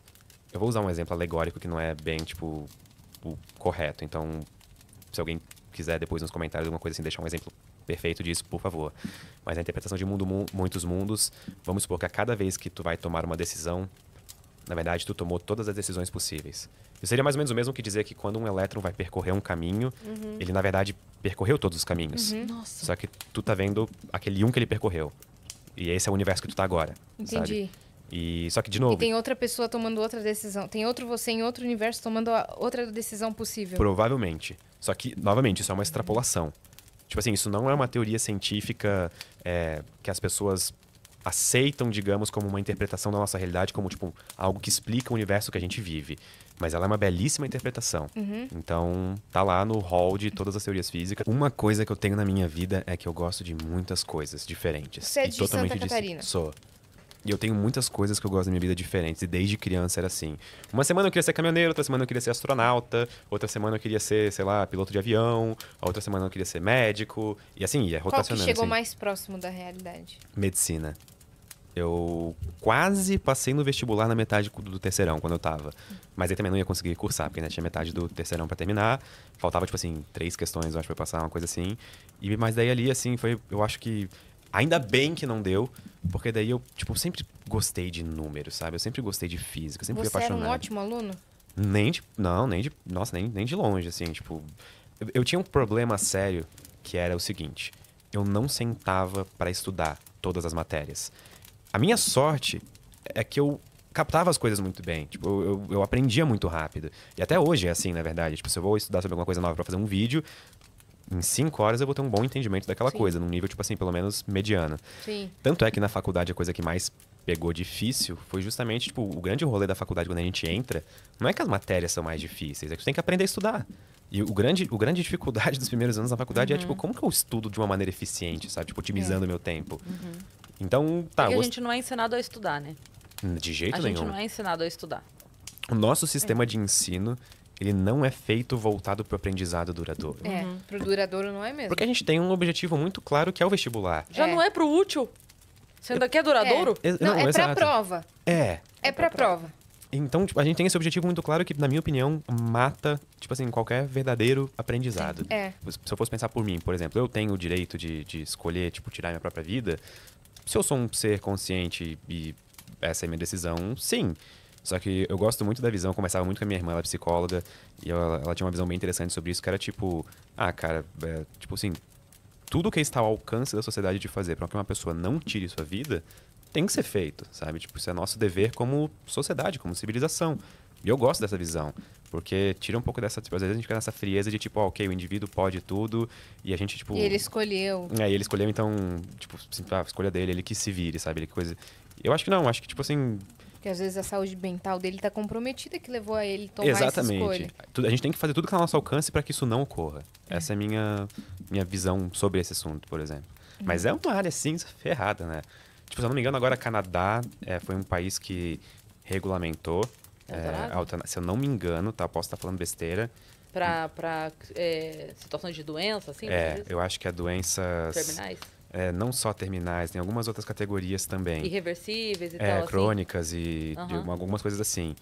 eu vou usar um exemplo alegórico que não é bem, tipo, o correto. Então, se alguém quiser depois nos comentários alguma coisa assim, deixar um exemplo perfeito disso, por favor. Mas a interpretação de mundo, mu muitos mundos, vamos supor que a cada vez que tu vai tomar uma decisão, na verdade, tu tomou todas as decisões possíveis. Isso seria mais ou menos o mesmo que dizer que quando um elétron vai percorrer um caminho, uhum. ele na verdade percorreu todos os caminhos. Uhum. Nossa. Só que tu tá vendo aquele um que ele percorreu. E esse é o universo que tu tá agora. Entendi. Sabe? E só que de novo. E tem outra pessoa tomando outra decisão. Tem outro você em outro universo tomando outra decisão possível. Provavelmente. Só que novamente isso é uma extrapolação. Tipo assim, isso não é uma teoria científica é, que as pessoas aceitam, digamos, como uma interpretação da nossa realidade, como tipo algo que explica o universo que a gente vive. Mas ela é uma belíssima interpretação. Uhum. Então, tá lá no hall de todas as teorias físicas. Uma coisa que eu tenho na minha vida é que eu gosto de muitas coisas diferentes. Você é de totalmente Santa Catarina? Sou. E eu tenho muitas coisas que eu gosto da minha vida diferentes. E desde criança era assim. Uma semana eu queria ser caminhoneiro, outra semana eu queria ser astronauta, outra semana eu queria ser, sei lá, piloto de avião, a outra semana eu queria ser médico. E assim, é rotacionando. Qual que chegou assim. mais próximo da realidade? Medicina. Eu quase passei no vestibular na metade do terceirão, quando eu tava. Mas aí também não ia conseguir cursar, porque né, tinha metade do terceirão para terminar. Faltava, tipo assim, três questões, eu acho, pra passar, uma coisa assim. E, mas daí ali, assim, foi. Eu acho que. Ainda bem que não deu, porque daí eu, tipo, sempre gostei de números, sabe? Eu sempre gostei de física, sempre Você fui apaixonado. Você era um ótimo aluno? Nem de. Não, nem de. Nossa, nem, nem de longe, assim, tipo. Eu, eu tinha um problema sério que era o seguinte: eu não sentava para estudar todas as matérias. A minha sorte é que eu captava as coisas muito bem. Tipo, eu, eu, aprendia muito rápido. E até hoje é assim, na verdade. Tipo, se eu vou estudar sobre alguma coisa nova para fazer um vídeo, em cinco horas eu vou ter um bom entendimento daquela Sim. coisa, num nível, tipo assim, pelo menos mediano. Sim. Tanto é que na faculdade a coisa que mais pegou difícil foi justamente, tipo, o grande rolê da faculdade quando a gente entra, não é que as matérias são mais difíceis, é que você tem que aprender a estudar. E o grande, o grande dificuldade (laughs) dos primeiros anos na faculdade é, uhum. é, tipo, como que eu estudo de uma maneira eficiente, sabe? Tipo, otimizando o é. meu tempo. Uhum. Então, tá. Porque a gente não é ensinado a estudar, né? Hum, de jeito a nenhum. A gente não é ensinado a estudar. O nosso sistema é. de ensino, ele não é feito voltado para o aprendizado duradouro. É, uhum. para o duradouro não é mesmo. Porque a gente tem um objetivo muito claro que é o vestibular. Já é. não é para o útil. sendo que é duradouro? É. Não, não, é para prova. É. É, é para prova. prova. Então, tipo, a gente tem esse objetivo muito claro que, na minha opinião, mata, tipo assim, qualquer verdadeiro aprendizado. É. Se eu fosse pensar por mim, por exemplo, eu tenho o direito de, de escolher, tipo, tirar minha própria vida se eu sou um ser consciente e essa é minha decisão, sim. Só que eu gosto muito da visão, eu conversava muito com a minha irmã, ela é psicóloga, e ela, ela tinha uma visão bem interessante sobre isso, que era tipo, ah, cara, é, tipo assim, tudo que está ao alcance da sociedade de fazer para que uma pessoa não tire sua vida, tem que ser feito, sabe? Tipo, isso é nosso dever como sociedade, como civilização. E eu gosto dessa visão, porque tira um pouco dessa, tipo, às vezes a gente fica nessa frieza de tipo, ah, ok, o indivíduo pode tudo, e a gente, tipo. E ele escolheu. É, ele escolheu, então, tipo, a ah, escolha dele, ele que se vire, sabe? Ele que coisa. Eu acho que não, acho que, tipo assim, porque às vezes a saúde mental dele tá comprometida que levou a ele tomar Exatamente. essa escolha. A gente tem que fazer tudo que está ao nosso alcance para que isso não ocorra. É. Essa é a minha, minha visão sobre esse assunto, por exemplo. Uhum. Mas é uma área assim ferrada, né? Tipo, se eu não me engano, agora Canadá é, foi um país que regulamentou é, se eu não me engano, tá? Posso estar tá falando besteira. Para é, situações de doença, assim? É, eu acho que a é doença. Terminais? É, não só terminais, tem algumas outras categorias também. Irreversíveis e é, tal. Assim? Crônicas assim? e uhum. algumas coisas assim.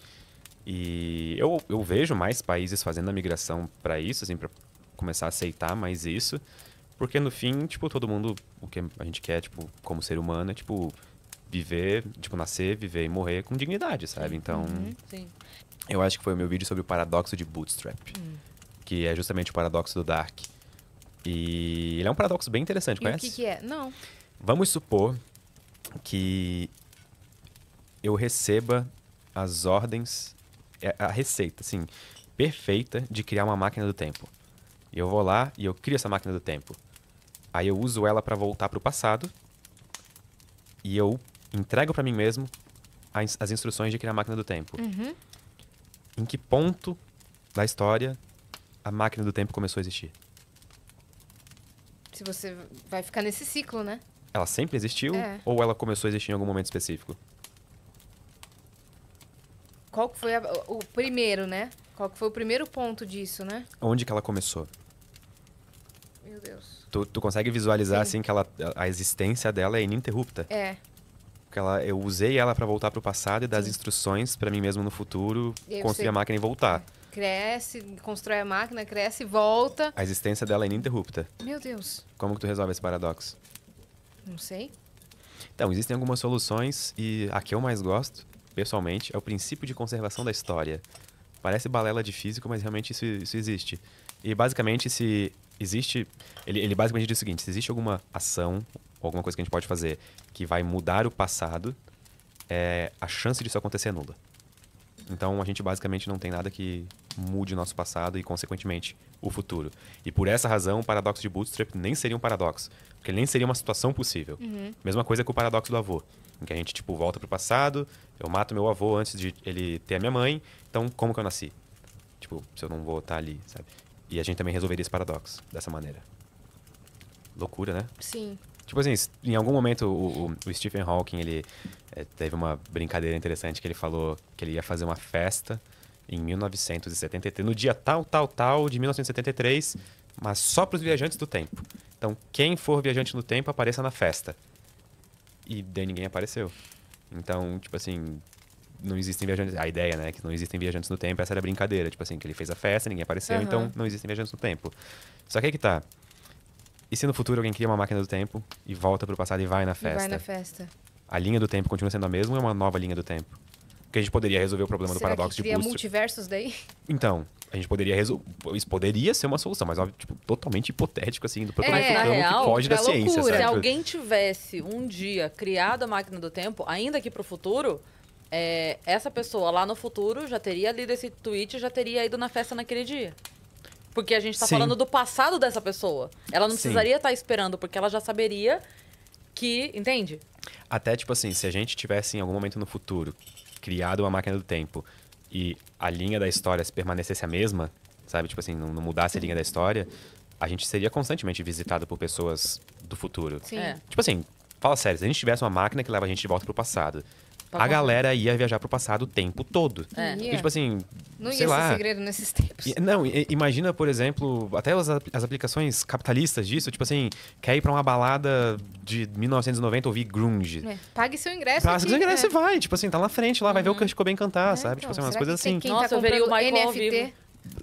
E eu, eu vejo mais países fazendo a migração para isso, assim, para começar a aceitar mais isso. Porque no fim, tipo, todo mundo, o que a gente quer, tipo, como ser humano, é, tipo, viver, tipo, nascer, viver e morrer com dignidade, sabe? Então. Uhum, sim. Eu acho que foi o meu vídeo sobre o paradoxo de Bootstrap, hum. que é justamente o paradoxo do Dark. E ele é um paradoxo bem interessante, e conhece? O que, que é? Não. Vamos supor que eu receba as ordens, é, a receita, assim, perfeita de criar uma máquina do tempo. Eu vou lá e eu crio essa máquina do tempo. Aí eu uso ela para voltar para o passado e eu entrego para mim mesmo as, as, instruções de criar a máquina do tempo. Uhum. Em que ponto da história a máquina do tempo começou a existir? Se você vai ficar nesse ciclo, né? Ela sempre existiu é. ou ela começou a existir em algum momento específico? Qual foi a, o primeiro, né? Qual foi o primeiro ponto disso, né? Onde que ela começou? Meu Deus. Tu, tu consegue visualizar Sim. assim que ela, a existência dela é ininterrupta? É. Porque ela, eu usei ela para voltar para o passado e dar as instruções para mim mesmo no futuro, construir a máquina e voltar. Cresce, constrói a máquina, cresce, volta. A existência dela é ininterrupta. Meu Deus. Como que tu resolve esse paradoxo? Não sei. Então, existem algumas soluções e a que eu mais gosto, pessoalmente, é o princípio de conservação da história. Parece balela de físico, mas realmente isso, isso existe. E basicamente, se existe. Ele, ele basicamente diz o seguinte: se existe alguma ação, alguma coisa que a gente pode fazer que vai mudar o passado, é, a chance disso acontecer é nula. Então a gente basicamente não tem nada que mude nosso passado e, consequentemente, o futuro. E por essa razão, o paradoxo de Bootstrap nem seria um paradoxo, porque nem seria uma situação possível. Uhum. Mesma coisa que o paradoxo do avô, em que a gente tipo volta pro passado, eu mato meu avô antes de ele ter a minha mãe, então como que eu nasci? Tipo, se eu não vou estar tá ali, sabe? E a gente também resolveria esse paradoxo dessa maneira. Loucura, né? Sim. Tipo assim, em algum momento o, o, Stephen Hawking ele é, teve uma brincadeira interessante que ele falou que ele ia fazer uma festa em 1973, no dia tal, tal, tal de 1973, mas só para os viajantes do tempo. Então, quem for viajante no tempo apareça na festa. E daí ninguém apareceu. Então, tipo assim, não existem viajantes. A ideia, né? Que não existem viajantes no tempo, essa era a brincadeira. Tipo assim, que ele fez a festa, ninguém apareceu, uhum. então não existem viajantes no tempo. Só que aí que tá. E se no futuro alguém cria uma máquina do tempo e volta pro passado e vai na festa? vai na festa. A linha do tempo continua sendo a mesma ou é uma nova linha do tempo? Porque a gente poderia resolver o problema Será do paradoxo que cria de multiversos daí? Então, a gente poderia resolver. Isso poderia ser uma solução, mas tipo, totalmente hipotético, assim, do problema é, campo real, que foge é da ciência. Se alguém tivesse um dia criado a máquina do tempo, ainda aqui pro futuro, é, essa pessoa lá no futuro já teria lido esse tweet, já teria ido na festa naquele dia. Porque a gente está falando do passado dessa pessoa. Ela não Sim. precisaria estar tá esperando, porque ela já saberia que. Entende? Até, tipo assim, se a gente tivesse em algum momento no futuro criado uma máquina do tempo e a linha da história permanecesse a mesma, sabe? Tipo assim, não, não mudasse a linha da história, a gente seria constantemente visitado por pessoas do futuro. Sim. É. Tipo assim, fala sério, se a gente tivesse uma máquina que leva a gente de volta pro passado Tá a galera ia viajar pro passado o tempo todo. É. Porque, tipo assim, não sei ia lá. Ser segredo nesses tempos. Não, imagina, por exemplo, até as, as aplicações capitalistas disso, tipo assim, quer ir pra uma balada de 1990 ouvir grunge. É. Pague seu ingresso. Pague aqui, seu ingresso é. e vai. Tipo assim, tá na frente lá, uhum. vai ver o uhum. Kurt Cobain cantar, é, sabe? Tipo então, tipo assim, umas coisas assim. Quem Nossa, tá eu veria o Michael NFT.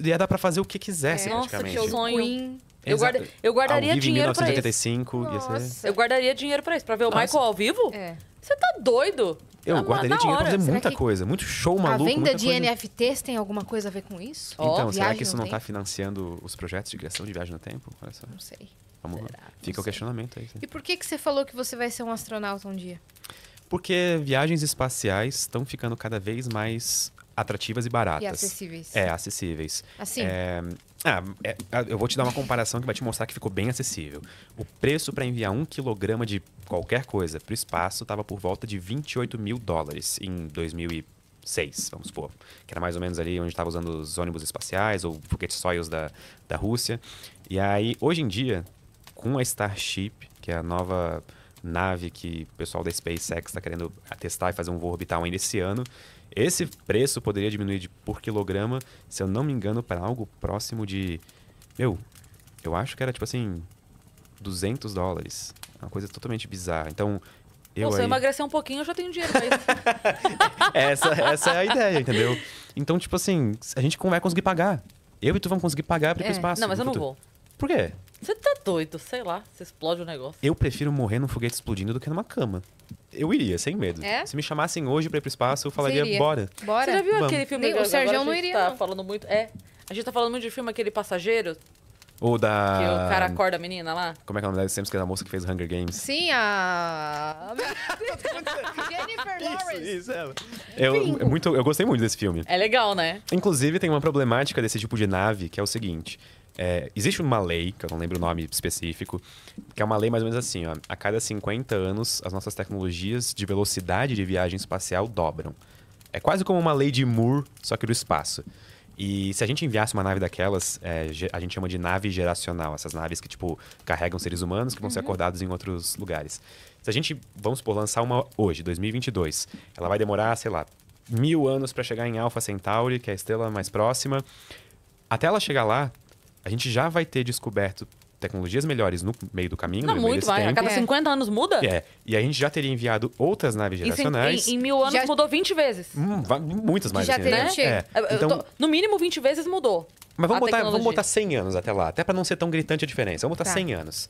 Ia dar pra fazer o que quisesse, é. praticamente. Nossa, que sonho. Eu, guarda, eu, guardaria dinheiro para isso. 1985, Nossa. Eu guardaria dinheiro para isso, para ver o Nossa. Michael ao vivo? É. Você tá doido? Eu Não, ah, guardaria dinheiro pra fazer Será muita coisa, muito show maluco. A venda muita de coisa... NFTs tem alguma coisa a ver com isso? Então, será que isso não tá tem? está financiando os projetos de criação de viagem no tempo? Olha só. Não sei. Vamos lá. Não Fica o sei. questionamento aí. E por que, que você falou que você vai ser um astronauta um dia? Porque viagens espaciais estão ficando cada vez mais atrativas e baratas. E acessíveis. É, acessíveis. Assim? É, ah, é, ah, eu vou te dar uma comparação que vai te mostrar que ficou bem acessível. O preço para enviar um quilograma de qualquer coisa para o espaço estava por volta de 28 mil dólares em 2006, vamos supor. Que era mais ou menos ali onde estava usando os ônibus espaciais ou foguetes Soyuz da, da Rússia. E aí, hoje em dia, com a Starship, que é a nova nave que o pessoal da SpaceX está querendo testar e fazer um voo orbital ainda esse ano, esse preço poderia diminuir de, por quilograma, se eu não me engano, para algo próximo de. Meu, eu acho que era tipo assim. 200 dólares. Uma coisa totalmente bizarra. Então, eu Pô, aí... se eu emagrecer um pouquinho, eu já tenho dinheiro pra isso. (laughs) essa, essa é a ideia, entendeu? Então, tipo assim, a gente vai conseguir pagar. Eu e tu vamos conseguir pagar pra ir é. pro espaço. Não, mas eu futuro. não vou. Por quê? Você tá doido, sei lá, você explode o negócio. Eu prefiro morrer num foguete explodindo do que numa cama. Eu iria, sem medo. É? Se me chamassem hoje pra ir pro espaço, eu falaria, bora. Bora. Você já viu Vamos. aquele filme? Nem, o Sérgio não iria. Tá não. falando muito. É. A gente tá falando muito de filme aquele passageiro. Ou da. Que o cara acorda a menina lá. Como é que é ela me Sempre que é da moça que fez Hunger Games. Sim, a. (laughs) Jennifer Lawrence. Isso, isso, ela. Eu, é muito, eu gostei muito desse filme. É legal, né? Inclusive, tem uma problemática desse tipo de nave que é o seguinte: é, existe uma lei, que eu não lembro o nome específico, que é uma lei mais ou menos assim: ó, a cada 50 anos, as nossas tecnologias de velocidade de viagem espacial dobram. É quase como uma lei de Moore, só que do espaço. E se a gente enviasse uma nave daquelas, é, a gente chama de nave geracional, essas naves que, tipo, carregam seres humanos que vão uhum. ser acordados em outros lugares. Se a gente, vamos supor, lançar uma hoje, 2022, ela vai demorar, sei lá, mil anos para chegar em Alpha Centauri, que é a estrela mais próxima. Até ela chegar lá, a gente já vai ter descoberto tecnologias melhores no meio do caminho. Não, muito vai. A cada 50 é. anos muda? É. E a gente já teria enviado outras naves geracionais. Isso em, em, em mil anos já... mudou 20 vezes. Hum, muitas mais. Já assim, né? teria né? É. Então... Tô... No mínimo 20 vezes mudou. Mas vamos, botar, vamos botar 100 anos até lá. Até para não ser tão gritante a diferença. Vamos botar tá. 100 anos.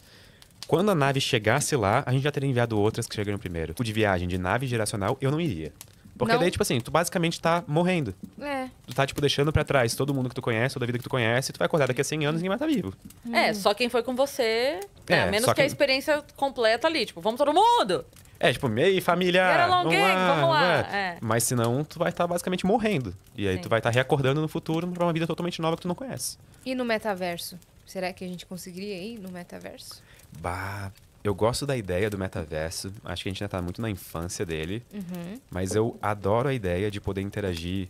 Quando a nave chegasse lá, a gente já teria enviado outras que chegariam primeiro. O de viagem de nave geracional, eu não iria. Porque não. daí, tipo assim, tu basicamente tá morrendo. É. Tu tá, tipo, deixando pra trás todo mundo que tu conhece, toda a vida que tu conhece, tu vai acordar daqui a 100 anos e ninguém vai estar tá vivo. É, hum. só quem foi com você. Né? É, é menos que quem... a experiência completa ali. Tipo, vamos todo mundo! É, tipo, meio família. Era long vamos gang, lá, vamos lá. É. Mas senão, tu vai estar tá basicamente morrendo. E aí Sim. tu vai estar tá reacordando no futuro pra uma vida totalmente nova que tu não conhece. E no metaverso? Será que a gente conseguiria ir no metaverso? Bah, eu gosto da ideia do metaverso. Acho que a gente ainda está muito na infância dele. Uhum. Mas eu adoro a ideia de poder interagir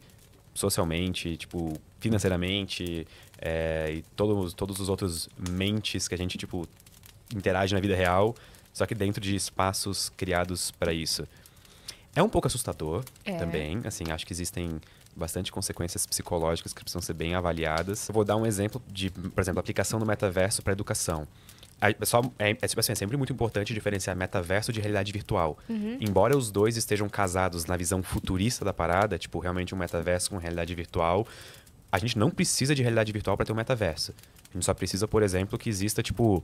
socialmente, tipo, financeiramente, é, e todos, todos os outros mentes que a gente, tipo, interage na vida real, só que dentro de espaços criados para isso. É um pouco assustador é. também, assim, acho que existem bastante consequências psicológicas que precisam ser bem avaliadas. Eu vou dar um exemplo de, por exemplo, aplicação do metaverso para educação é, só, é, é, tipo assim, é sempre muito importante diferenciar metaverso de realidade virtual. Uhum. Embora os dois estejam casados na visão futurista da parada, tipo, realmente um metaverso com realidade virtual, a gente não precisa de realidade virtual para ter um metaverso. A gente só precisa, por exemplo, que exista, tipo,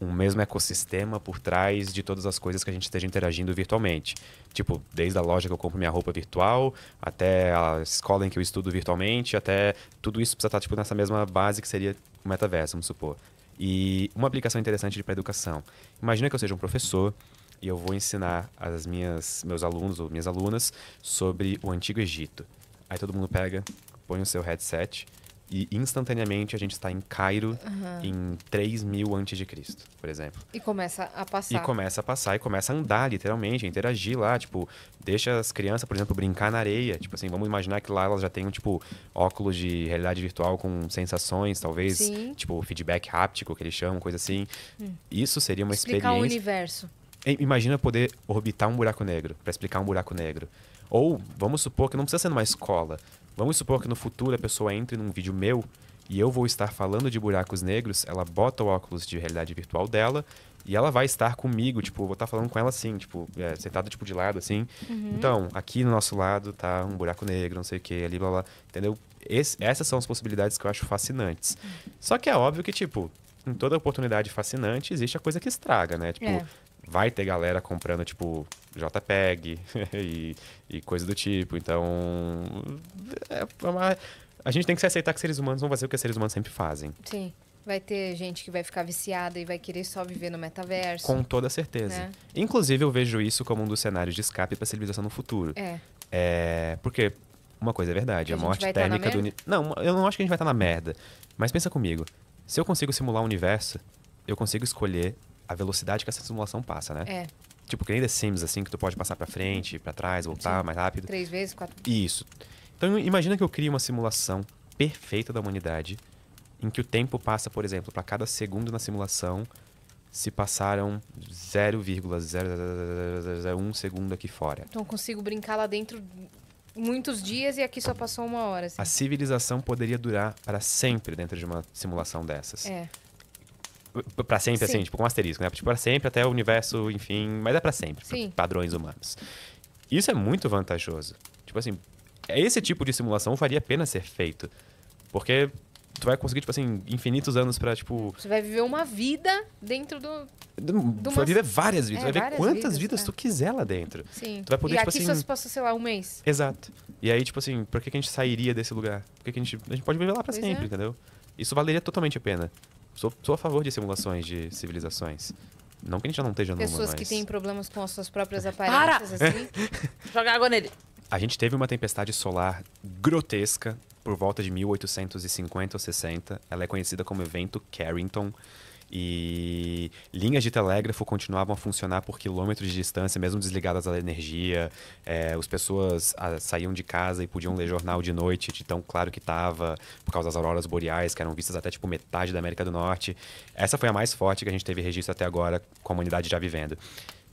um mesmo ecossistema por trás de todas as coisas que a gente esteja interagindo virtualmente. Tipo, desde a loja que eu compro minha roupa virtual, até a escola em que eu estudo virtualmente, até tudo isso precisa estar tá, tipo, nessa mesma base que seria o metaverso, vamos supor. E uma aplicação interessante para educação. Imagina que eu seja um professor e eu vou ensinar as minhas meus alunos ou minhas alunas sobre o antigo Egito. Aí todo mundo pega, põe o seu headset e instantaneamente a gente está em Cairo uhum. em 3000 mil antes de Cristo, por exemplo. E começa a passar. E começa a passar e começa a andar, literalmente, a interagir lá, tipo, deixa as crianças, por exemplo, brincar na areia, tipo assim, vamos imaginar que lá elas já tenham tipo óculos de realidade virtual com sensações, talvez, Sim. tipo feedback háptico que eles chamam, coisa assim. Hum. Isso seria uma explicar experiência. Explicar o universo. Imagina poder orbitar um buraco negro, para explicar um buraco negro. Ou vamos supor que não precisa ser numa escola, Vamos supor que no futuro a pessoa entre num vídeo meu e eu vou estar falando de buracos negros, ela bota o óculos de realidade virtual dela e ela vai estar comigo, tipo, vou estar falando com ela assim, tipo, é, sentado tipo de lado assim. Uhum. Então, aqui no nosso lado tá um buraco negro, não sei o que, ali blá blá, entendeu? Esse, essas são as possibilidades que eu acho fascinantes. Uhum. Só que é óbvio que tipo, em toda oportunidade fascinante existe a coisa que estraga, né? Tipo, é vai ter galera comprando, tipo, JPEG (laughs) e, e coisa do tipo. Então, é, é uma... a gente tem que se aceitar que seres humanos vão fazer o que seres humanos sempre fazem. Sim. Vai ter gente que vai ficar viciada e vai querer só viver no metaverso. Com toda certeza. Né? Inclusive, eu vejo isso como um dos cenários de escape para a civilização no futuro. É. é. Porque uma coisa é verdade, a, a morte tá térmica do. Merda? Não, eu não acho que a gente vai estar tá na merda. Mas pensa comigo. Se eu consigo simular o universo, eu consigo escolher a velocidade que essa simulação passa, né? É. Tipo, que nem The Sims, assim, que tu pode passar para frente, para trás, voltar Sim. mais rápido. Três vezes, quatro Isso. Então, imagina que eu crie uma simulação perfeita da humanidade, em que o tempo passa, por exemplo, para cada segundo na simulação, se passaram 0,0001 segundo aqui fora. Então, consigo brincar lá dentro muitos dias e aqui só passou uma hora. Assim. A civilização poderia durar para sempre dentro de uma simulação dessas. É para sempre, Sim. assim, tipo com um asterisco, né? Tipo, para sempre até o universo, enfim, mas é para sempre, Sim. Pra padrões humanos. Isso é muito vantajoso. Tipo assim, esse tipo de simulação faria a pena ser feito. Porque tu vai conseguir, tipo assim, infinitos anos pra, tipo. Você vai viver uma vida dentro do. do uma... vai viver várias vidas. É, vai ver quantas vidas, vidas é. tu quiser lá dentro. Sim. Tu vai poder, e tipo aqui assim. só se passou, sei lá, um mês. Exato. E aí, tipo assim, por que, que a gente sairia desse lugar? Por que, que a gente. A gente pode viver lá pra sempre, é. entendeu? Isso valeria totalmente a pena. Sou, sou a favor de simulações de civilizações. Não que a gente já não esteja numa, Pessoas mas... que têm problemas com as suas próprias aparências, assim. (laughs) Joga água nele. A gente teve uma tempestade solar grotesca por volta de 1850 ou 60. Ela é conhecida como evento Carrington. E linhas de telégrafo continuavam a funcionar por quilômetros de distância, mesmo desligadas da energia. É, as pessoas a, ah, saíam de casa e podiam ler jornal de noite, de tão claro que estava, por causa das auroras boreais, que eram vistas até tipo metade da América do Norte. Essa foi a mais forte que a gente teve registro até agora, com a humanidade já vivendo.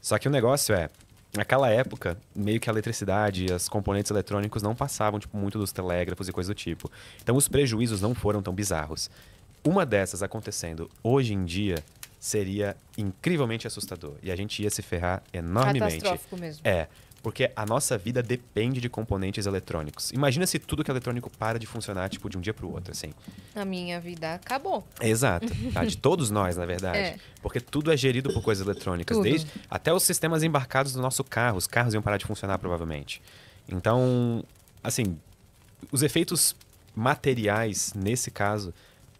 Só que o negócio é, naquela época, meio que a eletricidade e os componentes eletrônicos não passavam tipo, muito dos telégrafos e coisas do tipo. Então os prejuízos não foram tão bizarros uma dessas acontecendo hoje em dia seria incrivelmente assustador. E a gente ia se ferrar enormemente. Catastrófico mesmo. É. Porque a nossa vida depende de componentes eletrônicos. Imagina se tudo que é eletrônico para de funcionar, tipo, de um dia para o outro, assim. A minha vida acabou. Exato. Tá, de todos nós, na verdade. É. Porque tudo é gerido por coisas eletrônicas. Tudo. desde Até os sistemas embarcados do nosso carro. Os carros iam parar de funcionar, provavelmente. Então, assim, os efeitos materiais, nesse caso,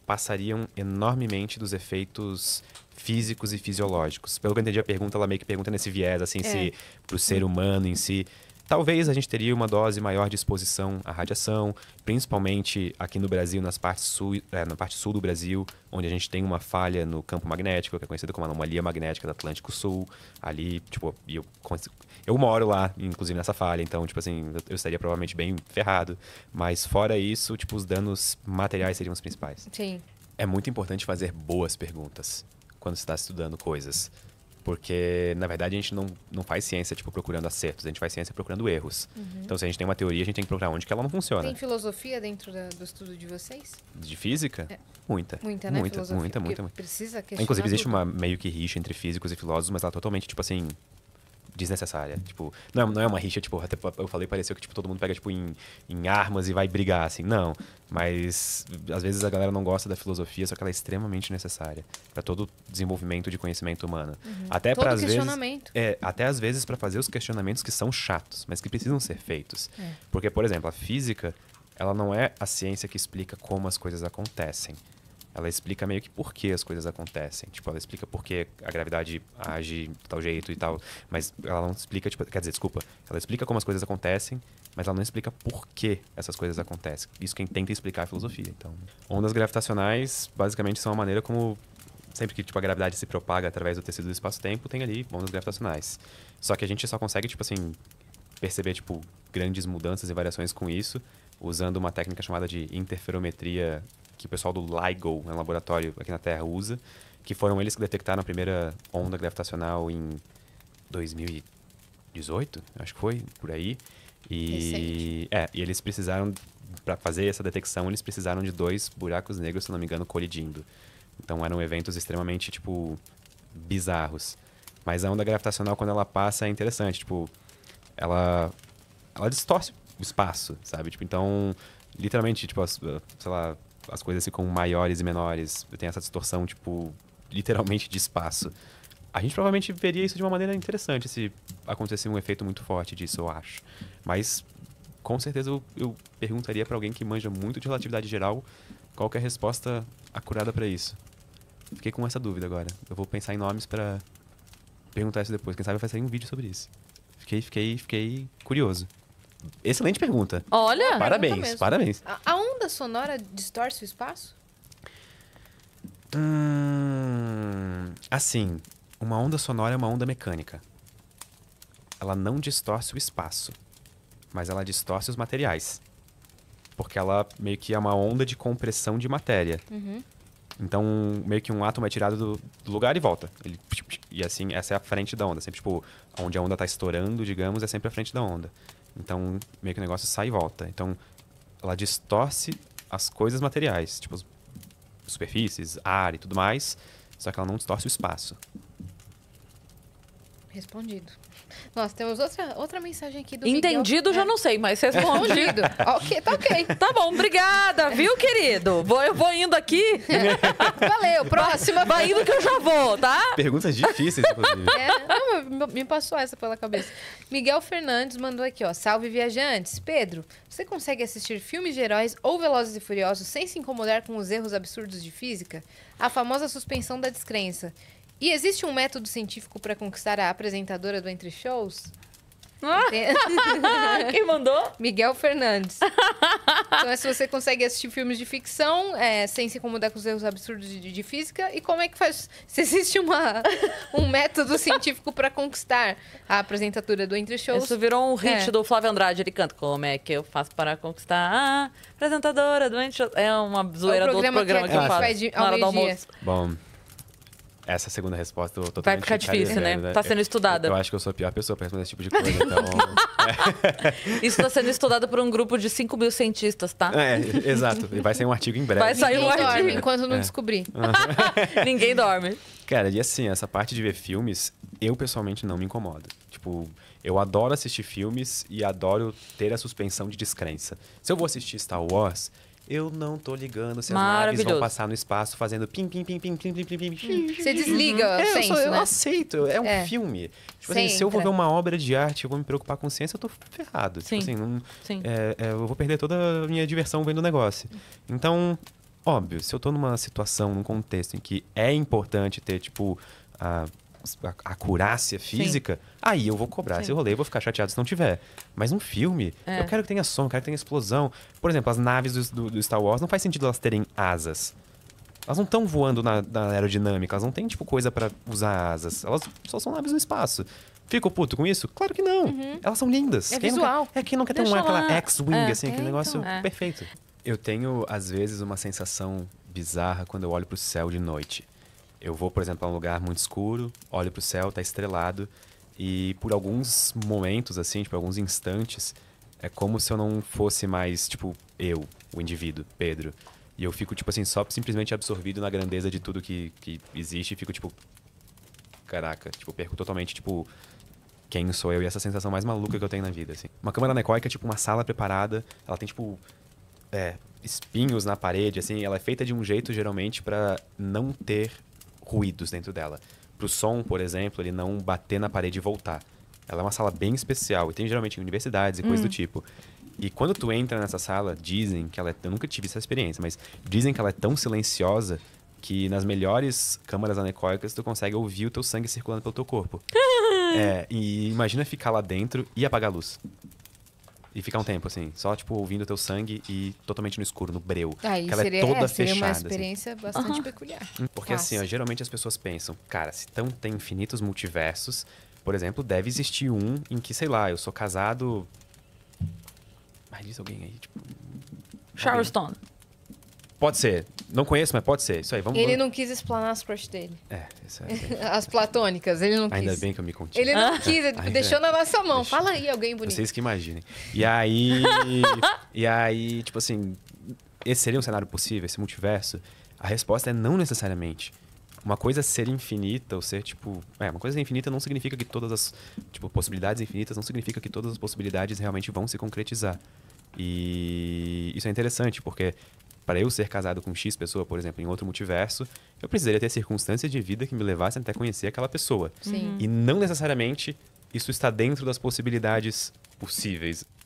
passariam enormemente dos efeitos físicos e fisiológicos. Pelo que eu entendi a pergunta, ela meio que pergunta nesse viés, assim, é. se para o ser humano em si. Talvez a gente teria uma dose maior de exposição à radiação, principalmente aqui no Brasil, nas partes sul, é, na parte sul do Brasil, onde a gente tem uma falha no campo magnético, que é conhecida como anomalia magnética do Atlântico Sul. Ali, tipo, eu eu moro lá, inclusive nessa falha, então, tipo assim, eu estaria provavelmente bem ferrado. Mas fora isso, tipo, os danos materiais seriam os principais. Sim. É muito importante fazer boas perguntas quando você está estudando coisas. Porque, na verdade, a gente não, não faz ciência, tipo, procurando acertos. A gente faz ciência procurando erros. Uhum. Então, se a gente tem uma teoria, a gente tem que procurar onde que ela não funciona. Tem filosofia dentro da, do estudo de vocês? De física? É. Muita. Muita, né? Muita, filosofia. muita, muita, muita. Precisa questionar Inclusive, existe tudo. uma meio que rixa entre físicos e filósofos, mas ela tá é totalmente, tipo assim, desnecessária. Tipo, não é, não é uma rixa, tipo, até eu falei, pareceu que tipo, todo mundo pega tipo, em, em armas e vai brigar, assim. Não. Mas às vezes a galera não gosta da filosofia, só que ela é extremamente necessária para todo desenvolvimento de conhecimento humano. Uhum. Até para às vezes é, até às vezes para fazer os questionamentos que são chatos, mas que precisam ser feitos. É. Porque, por exemplo, a física, ela não é a ciência que explica como as coisas acontecem ela explica meio que por que as coisas acontecem. Tipo, ela explica por que a gravidade age de tal jeito e tal, mas ela não explica, tipo, quer dizer, desculpa, ela explica como as coisas acontecem, mas ela não explica por que essas coisas acontecem. Isso quem tenta explicar é a filosofia. Então, ondas gravitacionais basicamente são a maneira como sempre que tipo a gravidade se propaga através do tecido do espaço-tempo, tem ali ondas gravitacionais. Só que a gente só consegue, tipo assim, perceber tipo grandes mudanças e variações com isso usando uma técnica chamada de interferometria que o pessoal do LIGO, um né, laboratório aqui na Terra, usa, que foram eles que detectaram a primeira onda gravitacional em 2018, acho que foi, por aí. E, é, e eles precisaram, para fazer essa detecção, eles precisaram de dois buracos negros, se não me engano, colidindo. Então eram eventos extremamente, tipo, bizarros. Mas a onda gravitacional, quando ela passa, é interessante. Tipo, ela, ela distorce o espaço, sabe? Tipo, então, literalmente, tipo, sei lá, as coisas ficam maiores e menores, tem essa distorção, tipo, literalmente de espaço. A gente provavelmente veria isso de uma maneira interessante se acontecesse um efeito muito forte disso, eu acho. Mas com certeza eu, eu perguntaria para alguém que manja muito de relatividade geral qual é a resposta acurada para isso. Fiquei com essa dúvida agora. Eu vou pensar em nomes para perguntar isso depois. Quem sabe vai sair um vídeo sobre isso. Fiquei, fiquei, fiquei curioso. Excelente pergunta. Olha! É parabéns, pergunta parabéns. A onda sonora distorce o espaço? Hum, assim, uma onda sonora é uma onda mecânica. Ela não distorce o espaço, mas ela distorce os materiais. Porque ela meio que é uma onda de compressão de matéria. Uhum. Então, meio que um átomo é tirado do, lugar e volta. Ele, e assim, essa é a frente da onda. Sempre, tipo, onde a onda está estourando, digamos, é sempre a frente da onda. Então, meio que o negócio sai e volta. Então, ela distorce as coisas materiais, tipo superfícies, ar e tudo mais, só que ela não distorce o espaço. Respondido. nós temos outra, outra mensagem aqui do Entendido Miguel. já é. não sei, mas respondido. ok, tá ok. Tá bom, obrigada, viu, querido? Vou, eu vou indo aqui. (laughs) Valeu, próxima. Vai indo que eu já vou, tá? Perguntas difíceis, inclusive. É, não, me passou essa pela cabeça. Miguel Fernandes mandou aqui, ó. Salve, viajantes. Pedro, você consegue assistir filmes de heróis ou Velozes e Furiosos sem se incomodar com os erros absurdos de física? A famosa suspensão da descrença. E existe um método científico para conquistar a apresentadora do Entre Shows? Ah! (laughs) (laughs) Quem mandou? Miguel Fernandes. (laughs) então é se você consegue assistir filmes de ficção é, sem se incomodar com os erros absurdos de, de, física e como é que faz? Se existe uma, um método científico para conquistar a apresentadora do Entre Shows? Isso virou um hit é. do Flávio Andrade. Ele canta como é que eu faço para conquistar a apresentadora do Entre Shows? É uma zoeira do é outro programa que, que, que eu faço. Na hora do almoço. Bom. Essa segunda resposta eu tô Vai ficar difícil, né? né? Tá sendo estudada. Eu, eu, acho que eu sou a pior pessoa pra responder esse tipo de coisa, então... (laughs) Isso tá sendo estudado por um grupo de 5 mil cientistas, tá? É, exato. E vai sair um artigo em breve. Vai sair um artigo. Dorme enquanto não é. descobrir. (laughs) Ninguém dorme. Cara, e assim, essa parte de ver filmes, eu pessoalmente não me incomodo. Tipo, eu adoro assistir filmes e adoro ter a suspensão de descrença. Se eu vou assistir Star Wars, eu não tô ligando se as naves vão passar no espaço fazendo pim, pim, pim, pim, pim, pim, pim, pim. pim Você desliga uhum. é, eu, senso, eu né? aceito, é um é. filme. Tipo assim, se eu vou ver uma obra de arte e vou me preocupar com ciência, eu tô ferrado. Tipo sim. Tipo assim, não, Sim. É, é, eu vou perder toda a minha diversão vendo o negócio. Então, óbvio, se eu tô numa situação, num contexto em que é importante ter, tipo, a a acurácia física, Sim. aí eu vou cobrar Sim. esse rolê, eu vou ficar chateado se não tiver. Mas um filme, é. eu quero que tenha som, eu quero que tenha explosão. Por exemplo, as naves do, do Star Wars não faz sentido elas terem asas. Elas não estão voando na, na, aerodinâmica, elas não têm, tipo, coisa para usar asas. Elas só são naves no espaço. Fico puto com isso? Claro que não. Uhum. Elas são lindas. É quem visual. Quer, é quem não quer ter uma, aquela X-Wing, é, assim, é, aquele então, negócio então, é. perfeito. Eu tenho, às vezes, uma sensação bizarra quando eu olho pro céu de noite. Eu vou, por exemplo, a um lugar muito escuro, olho para o céu, tá estrelado, e por alguns momentos, assim, tipo, alguns instantes, é como se eu não fosse mais, tipo, eu, o indivíduo, Pedro. E eu fico, tipo assim, só simplesmente absorvido na grandeza de tudo que, que existe e fico, tipo, caraca, tipo, perco totalmente, tipo, quem sou eu e essa sensação mais maluca que eu tenho na vida, assim. Uma câmara anecoica é, tipo, uma sala preparada, ela tem, tipo, é, espinhos na parede, assim, ela é feita de um jeito geralmente para não ter ruídos dentro dela. Para o som, por exemplo, ele não bater na parede e voltar. Ela é uma sala bem especial e tem geralmente em universidades e hum. coisas do hum. tipo. E quando tu entra nessa sala, dizem que ela é. Eu nunca tive essa experiência, mas dizem que ela é tão silenciosa que nas melhores câmaras anecoicas tu consegue ouvir o teu sangue circulando pelo teu corpo. (laughs) é, e imagina ficar lá dentro e apagar a luz. E ficar um tempo, assim, só, tipo, ouvindo teu sangue e totalmente no escuro, no breu. Ah, é seria, é toda é, seria fechada. uma assim. experiência assim. bastante uhum. peculiar. Porque, assim, ó, geralmente as pessoas pensam, cara, se tão tem infinitos multiversos, por exemplo, deve existir um em que, sei lá, eu sou casado. Mas diz alguém aí, tipo. Charleston. Pode ser. Não conheço, mas pode ser. Isso aí, vamos Ele vamos... não quis explanar as crush dele. É, isso aí. (laughs) as platônicas, ele não quis. Ainda bem que eu me contive. Ele não ah. quis, ele (laughs) Ainda... deixou na nossa mão. Deixa... Fala aí, alguém bonito. Vocês que imaginem. E aí. (laughs) e aí, tipo assim, esse seria um cenário possível, esse multiverso? A resposta é não necessariamente. Uma coisa é ser infinita, ou ser, tipo. É, uma coisa infinita não significa que todas as. Tipo, possibilidades infinitas não significa que todas as possibilidades realmente vão se concretizar. E isso é interessante, porque para eu ser casado com X pessoa, por exemplo, em outro multiverso, eu precisaria ter circunstâncias de vida que me levassem até conhecer aquela pessoa. Sim. E não necessariamente isso está dentro das possibilidades possíveis.